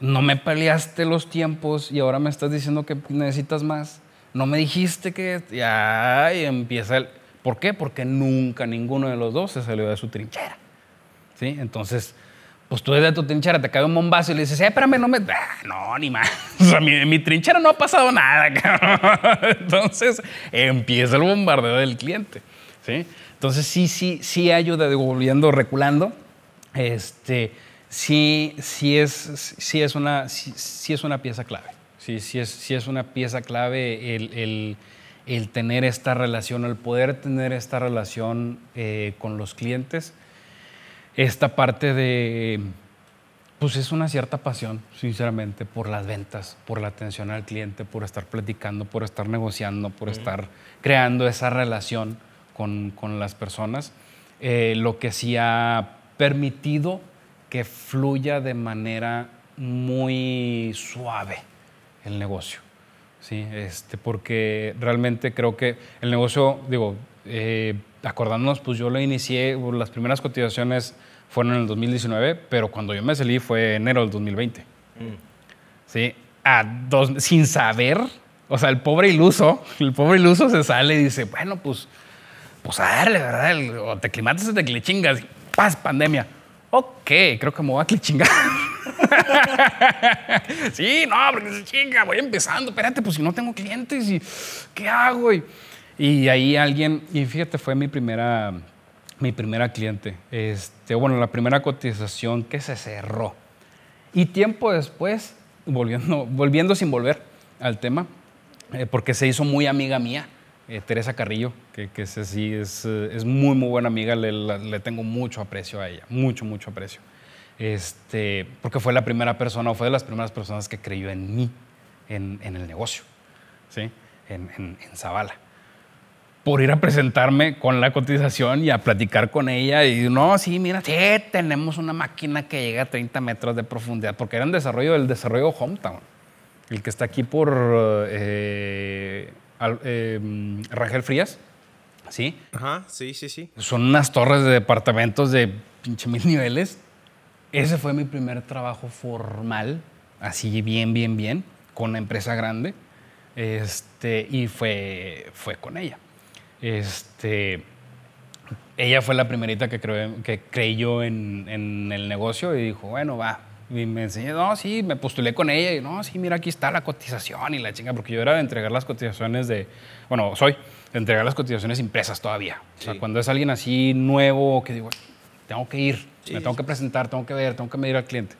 no me peleaste los tiempos y ahora me estás diciendo que necesitas más, no me dijiste que, ya, y empieza el... ¿Por qué? Porque nunca ninguno de los dos se salió de su trinchera. Entonces, pues tú desde tu trinchera te cae un bombazo y le dices, eh, espérame, no me... Ah, no, ni más. O sea, mi, en mi trinchera no ha pasado nada, cabrón. Entonces, empieza el bombardeo del cliente, ¿sí? Entonces, sí, sí, sí ayuda, digo, volviendo, reculando, este, sí, sí es, sí es, una, es una pieza clave. Sí, sí es, es una pieza clave el, el, tener esta relación, el poder tener esta relación eh, con los clientes esta parte de, pues es una cierta pasión, sinceramente, por las ventas, por la atención al cliente, por estar platicando, por estar negociando, por estar creando esa relación con, con las personas, eh, lo que sí ha permitido que fluya de manera muy suave el negocio. Sí, este, porque realmente creo que el negocio, digo, eh, acordándonos, pues yo lo inicié, las primeras cotizaciones fueron en el 2019, pero cuando yo me salí fue enero del 2020. Mm. ¿Sí? A sin saber, o sea, el pobre iluso, el pobre iluso se sale y dice, bueno, pues, pues a darle, ¿verdad? o te climatas o te clichingas. ¡Paz! Pandemia. Ok, creo que me voy a clichingar. sí, no, porque se chinga, voy empezando. Espérate, pues si no tengo clientes, ¿y ¿qué hago? Y ahí alguien, y fíjate, fue mi primera, mi primera cliente, este, bueno, la primera cotización que se cerró. Y tiempo después, volviendo, volviendo sin volver al tema, eh, porque se hizo muy amiga mía, eh, Teresa Carrillo, que, eh, es muy, muy buena amiga, le, tengo mucho aprecio a ella, mucho, mucho aprecio. Este, porque fue la primera persona, o fue de las primeras personas que creyó en mí, en, el negocio, ¿sí? en, en, en Zavala por ir a presentarme con la cotización y a platicar con ella. Y no, sí, mira, sí, tenemos una máquina que llega a 30 metros de profundidad, porque era un desarrollo del desarrollo Hometown, el que está aquí por eh, em, Rangel Frías. ¿Sí? Ajá, sí, sí, sí. Son unas torres de departamentos de pinche mil niveles. Ese fue mi primer trabajo formal, así bien, bien, bien, con una empresa grande. Este, y fue, fue con ella. Este, ella fue la primerita que, creyó, que en, el negocio y dijo, bueno, va. Y me enseñé no, sí, me postulé con ella y no, sí, mira, aquí está la cotización y la chinga, porque yo era de entregar las cotizaciones de, bueno, soy, de entregar las cotizaciones impresas todavía. O sea, cuando es alguien así nuevo que digo, tengo que ir, me tengo que presentar, tengo que ver, tengo que medir al cliente.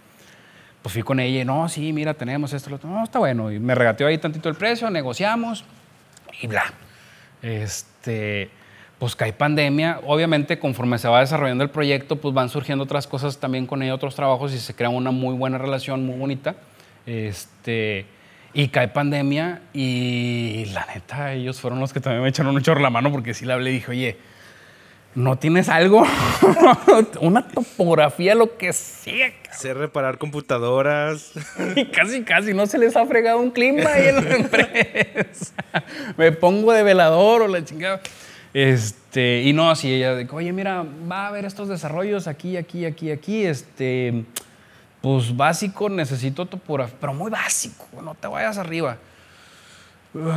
Pues fui con ella y no, sí, mira, tenemos esto, lo otro. No, está bueno. Y me regateó ahí tantito el precio, negociamos y bla. Este, pues cae pandemia. Obviamente, conforme se va desarrollando el proyecto, pues van surgiendo otras cosas también con ella, otros trabajos y se crea una muy buena relación, muy bonita. Este, y cae pandemia y la neta, ellos fueron los que también me echaron un chorro la mano porque sí le hablé y dije, oye, no tienes algo, una topografía, lo que sea. Sé reparar computadoras. y casi, casi, no se les ha fregado un clima ahí en la empresa. Me pongo de velador o la chingada. Este, y no, así ella dijo, oye, mira, va a haber estos desarrollos aquí, aquí, aquí, aquí, este, pues básico, necesito topografía, pero muy básico, no te vayas arriba.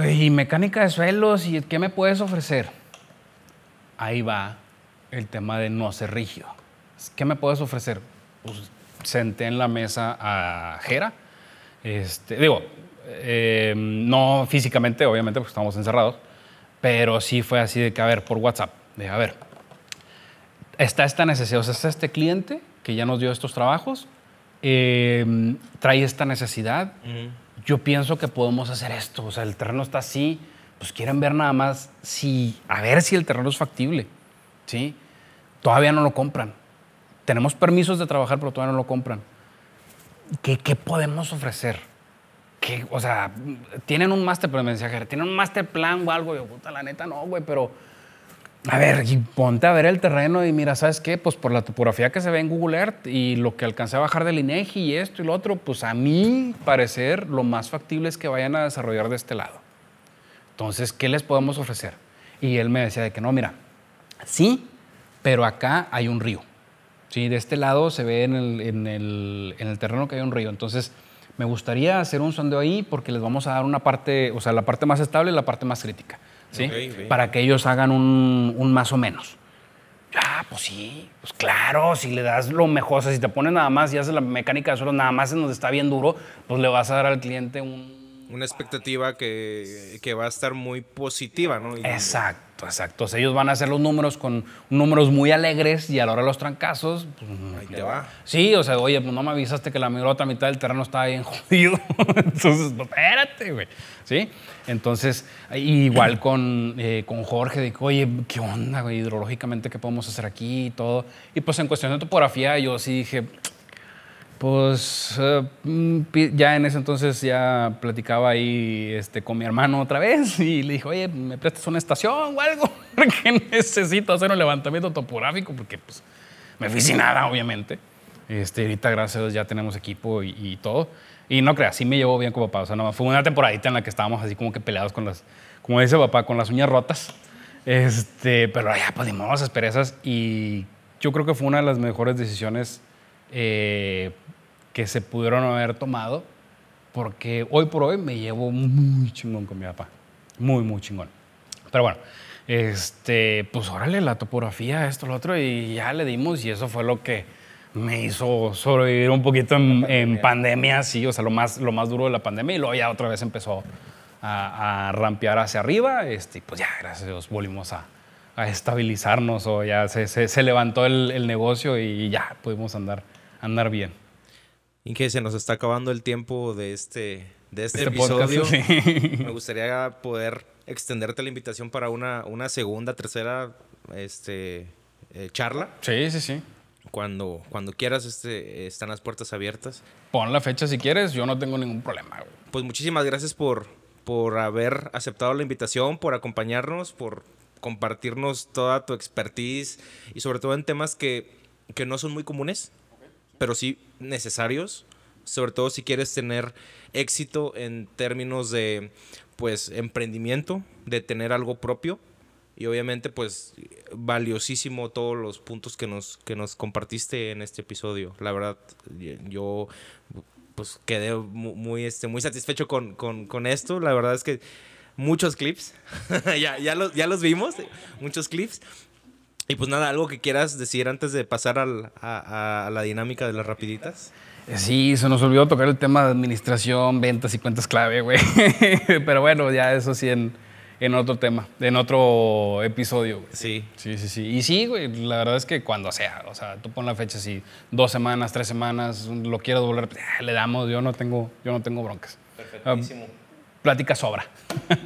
Y mecánica de suelos, ¿y qué me puedes ofrecer? Ahí va el tema de no ser rígido. ¿Qué me puedes ofrecer? Pues senté en la mesa a Jera. Este, digo, em, no físicamente, obviamente, porque estamos encerrados, pero sí fue así de que, a ver, por WhatsApp, de a ver, está esta necesidad, o sea, está este cliente que ya nos dio estos trabajos, eh, trae esta necesidad, yo pienso que podemos hacer esto, o sea, el terreno está así, pues quieren ver nada más si, a ver si el terreno es factible, ¿sí? Todavía no lo compran. Tenemos permisos de trabajar, pero todavía no lo compran. ¿Qué, podemos ofrecer? o sea, tienen un máster, pero me decía, tienen un máster plan o algo. Yo, puta, la neta no, güey, pero a ver, y ponte a ver el terreno y mira, ¿sabes qué? Pues por la topografía que se ve en Google Earth y lo que alcancé a bajar del INEGI y esto y lo otro, pues a mí parecer lo más factible es que vayan a desarrollar de este lado. Entonces, ¿qué les podemos ofrecer? Y él me decía de que no, mira, sí, pero acá hay un río. Sí, de este lado se ve en el, terreno que hay un río. Entonces, me gustaría hacer un sondeo ahí porque les vamos a dar una parte, o sea, la parte más estable y la parte más crítica. ¿sí? Para que ellos hagan un, más o menos. Ah, pues sí, pues claro, si le das lo mejor, si te pones nada más y haces la mecánica de suelo nada más en donde está bien duro, pues le vas a dar al cliente un... Una expectativa que, va a estar muy positiva, ¿no? Exacto. Exacto, ellos van a hacer los números con números muy alegres y a la hora de los trancazos. Pues, ahí te va. Sí, o sea, oye, pues no me avisaste que la otra mitad del terreno estaba bien jodido. Entonces, pues, espérate, güey. ¿Sí? Entonces, igual con, eh, con Jorge, digo, oye, ¿qué onda, güey? Hidrológicamente, ¿qué podemos hacer aquí y todo? Y pues en cuestión de topografía, yo sí dije pues eh, mm, ya en ese entonces ya platicaba ahí este, con mi hermano otra vez y le dijo, oye, ¿me prestas una estación o algo? Porque necesito hacer un levantamiento topográfico porque pues, me fui sin nada, obviamente. Este, ahorita, gracias ya tenemos equipo y, todo. Y no creas, sí me llevó bien con papá. O sea, no, fue una temporadita en la que estábamos así como que peleados con las, como dice papá, con las uñas rotas. Este, pero ya, pues, dimos esas perezas y yo creo que fue una de las mejores decisiones eh, que se pudieron haber tomado, porque hoy por hoy me llevo muy chingón con mi papá. Muy, muy chingón. Pero bueno, este, pues órale, la topografía, esto, lo otro, y ya le dimos, y eso fue lo que me hizo sobrevivir un poquito en, pandemia. en sí, o sea, lo más, lo más duro de la pandemia, y luego ya otra vez empezó a, rampear hacia arriba, este, pues ya, gracias a Dios, volvimos a, estabilizarnos, o ya se, levantó el negocio y ya pudimos andar andar bien. Y que se nos está acabando el tiempo de este, de este, este episodio. Me gustaría poder extenderte la invitación para una, una segunda, tercera este, eh, charla. Sí, sí, sí. Cuando, cuando quieras, este, están las puertas abiertas. Pon la fecha si quieres, yo no tengo ningún problema. Pues muchísimas gracias por, por haber aceptado la invitación, por acompañarnos, por compartirnos toda tu expertise y sobre todo en temas que, que no son muy comunes pero sí necesarios, sobre todo si quieres tener éxito en términos de pues emprendimiento, de tener algo propio y obviamente pues valiosísimo todos los puntos que nos que nos compartiste en este episodio. La verdad yo pues quedé muy, este, muy satisfecho con, esto, la verdad es que muchos clips. ya, ya, los, ya los vimos, muchos clips. Y pues nada, algo que quieras decir antes de pasar a, la dinámica de las rapiditas. Eh, sí, se nos olvidó tocar el tema de administración, ventas y cuentas clave, güey. Pero bueno, ya eso sí en, otro tema, en otro episodio, güey. Sí. Sí, sí, sí. Y sí, güey, la verdad es que cuando sea, o sea, tú pon la fecha si dos semanas, tres semanas, lo quiero volver, eh, le damos, yo no tengo, yo no tengo broncas. Perfectísimo. Ah, plática sobra.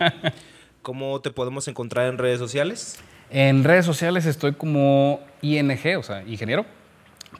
¿Cómo te podemos encontrar en redes sociales? En redes sociales estoy como ING, o sea, ingeniero,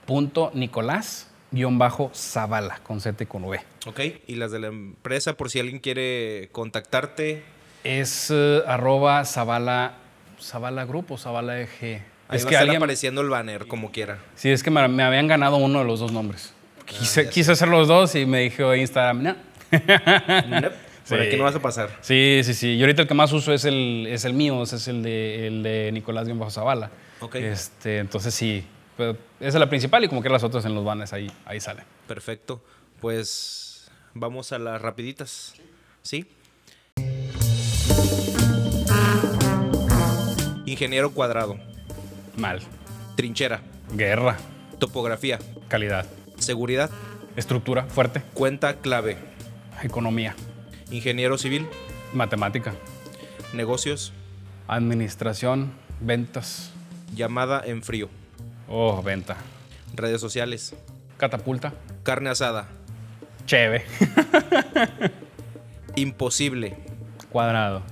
punto Nicolás guión bajo Zavala, con Z y con V. Ok, y las de la empresa, por si alguien quiere contactarte. Es eh, arroba Zavala, Zavala Grupo, Zavala EG. Ahí es va que a estar apareciendo el banner, como quiera. Sí, es que me, habían ganado uno de los dos nombres. Ah, quise, hacer los dos y me dijo Instagram, no. Por aquí no vas a pasar. Sí, sí, sí. Yo ahorita el que más uso es el, es el mío, es el de, Nicolás Guión Bajo Zavala. Este, entonces sí, esa es la principal y como que las otras en los vanes ahí, ahí sale. Perfecto. Pues vamos a las rapiditas. ¿Sí? Ingeniero cuadrado. Mal. Trinchera. Guerra. Topografía. Calidad. Seguridad. Estructura fuerte. Cuenta clave. Economía. Ingeniero civil. Matemática. Negocios. Administración. Ventas. Llamada en frío. Oh, venta. Redes sociales. Catapulta. Carne asada. Cheve. Imposible. Cuadrado.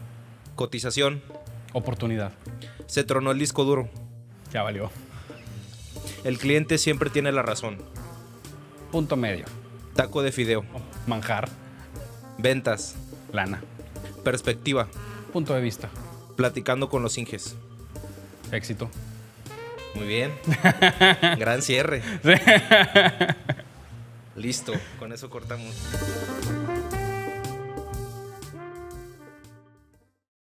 Cotización. Oportunidad. Se tronó el disco duro. Ya valió. El cliente siempre tiene la razón. Punto medio. Taco de fideo. Manjar. Ventas. Lana. Perspectiva. Punto de vista. Platicando con los Inges. Éxito. Muy bien. Gran cierre. Listo, con eso cortamos.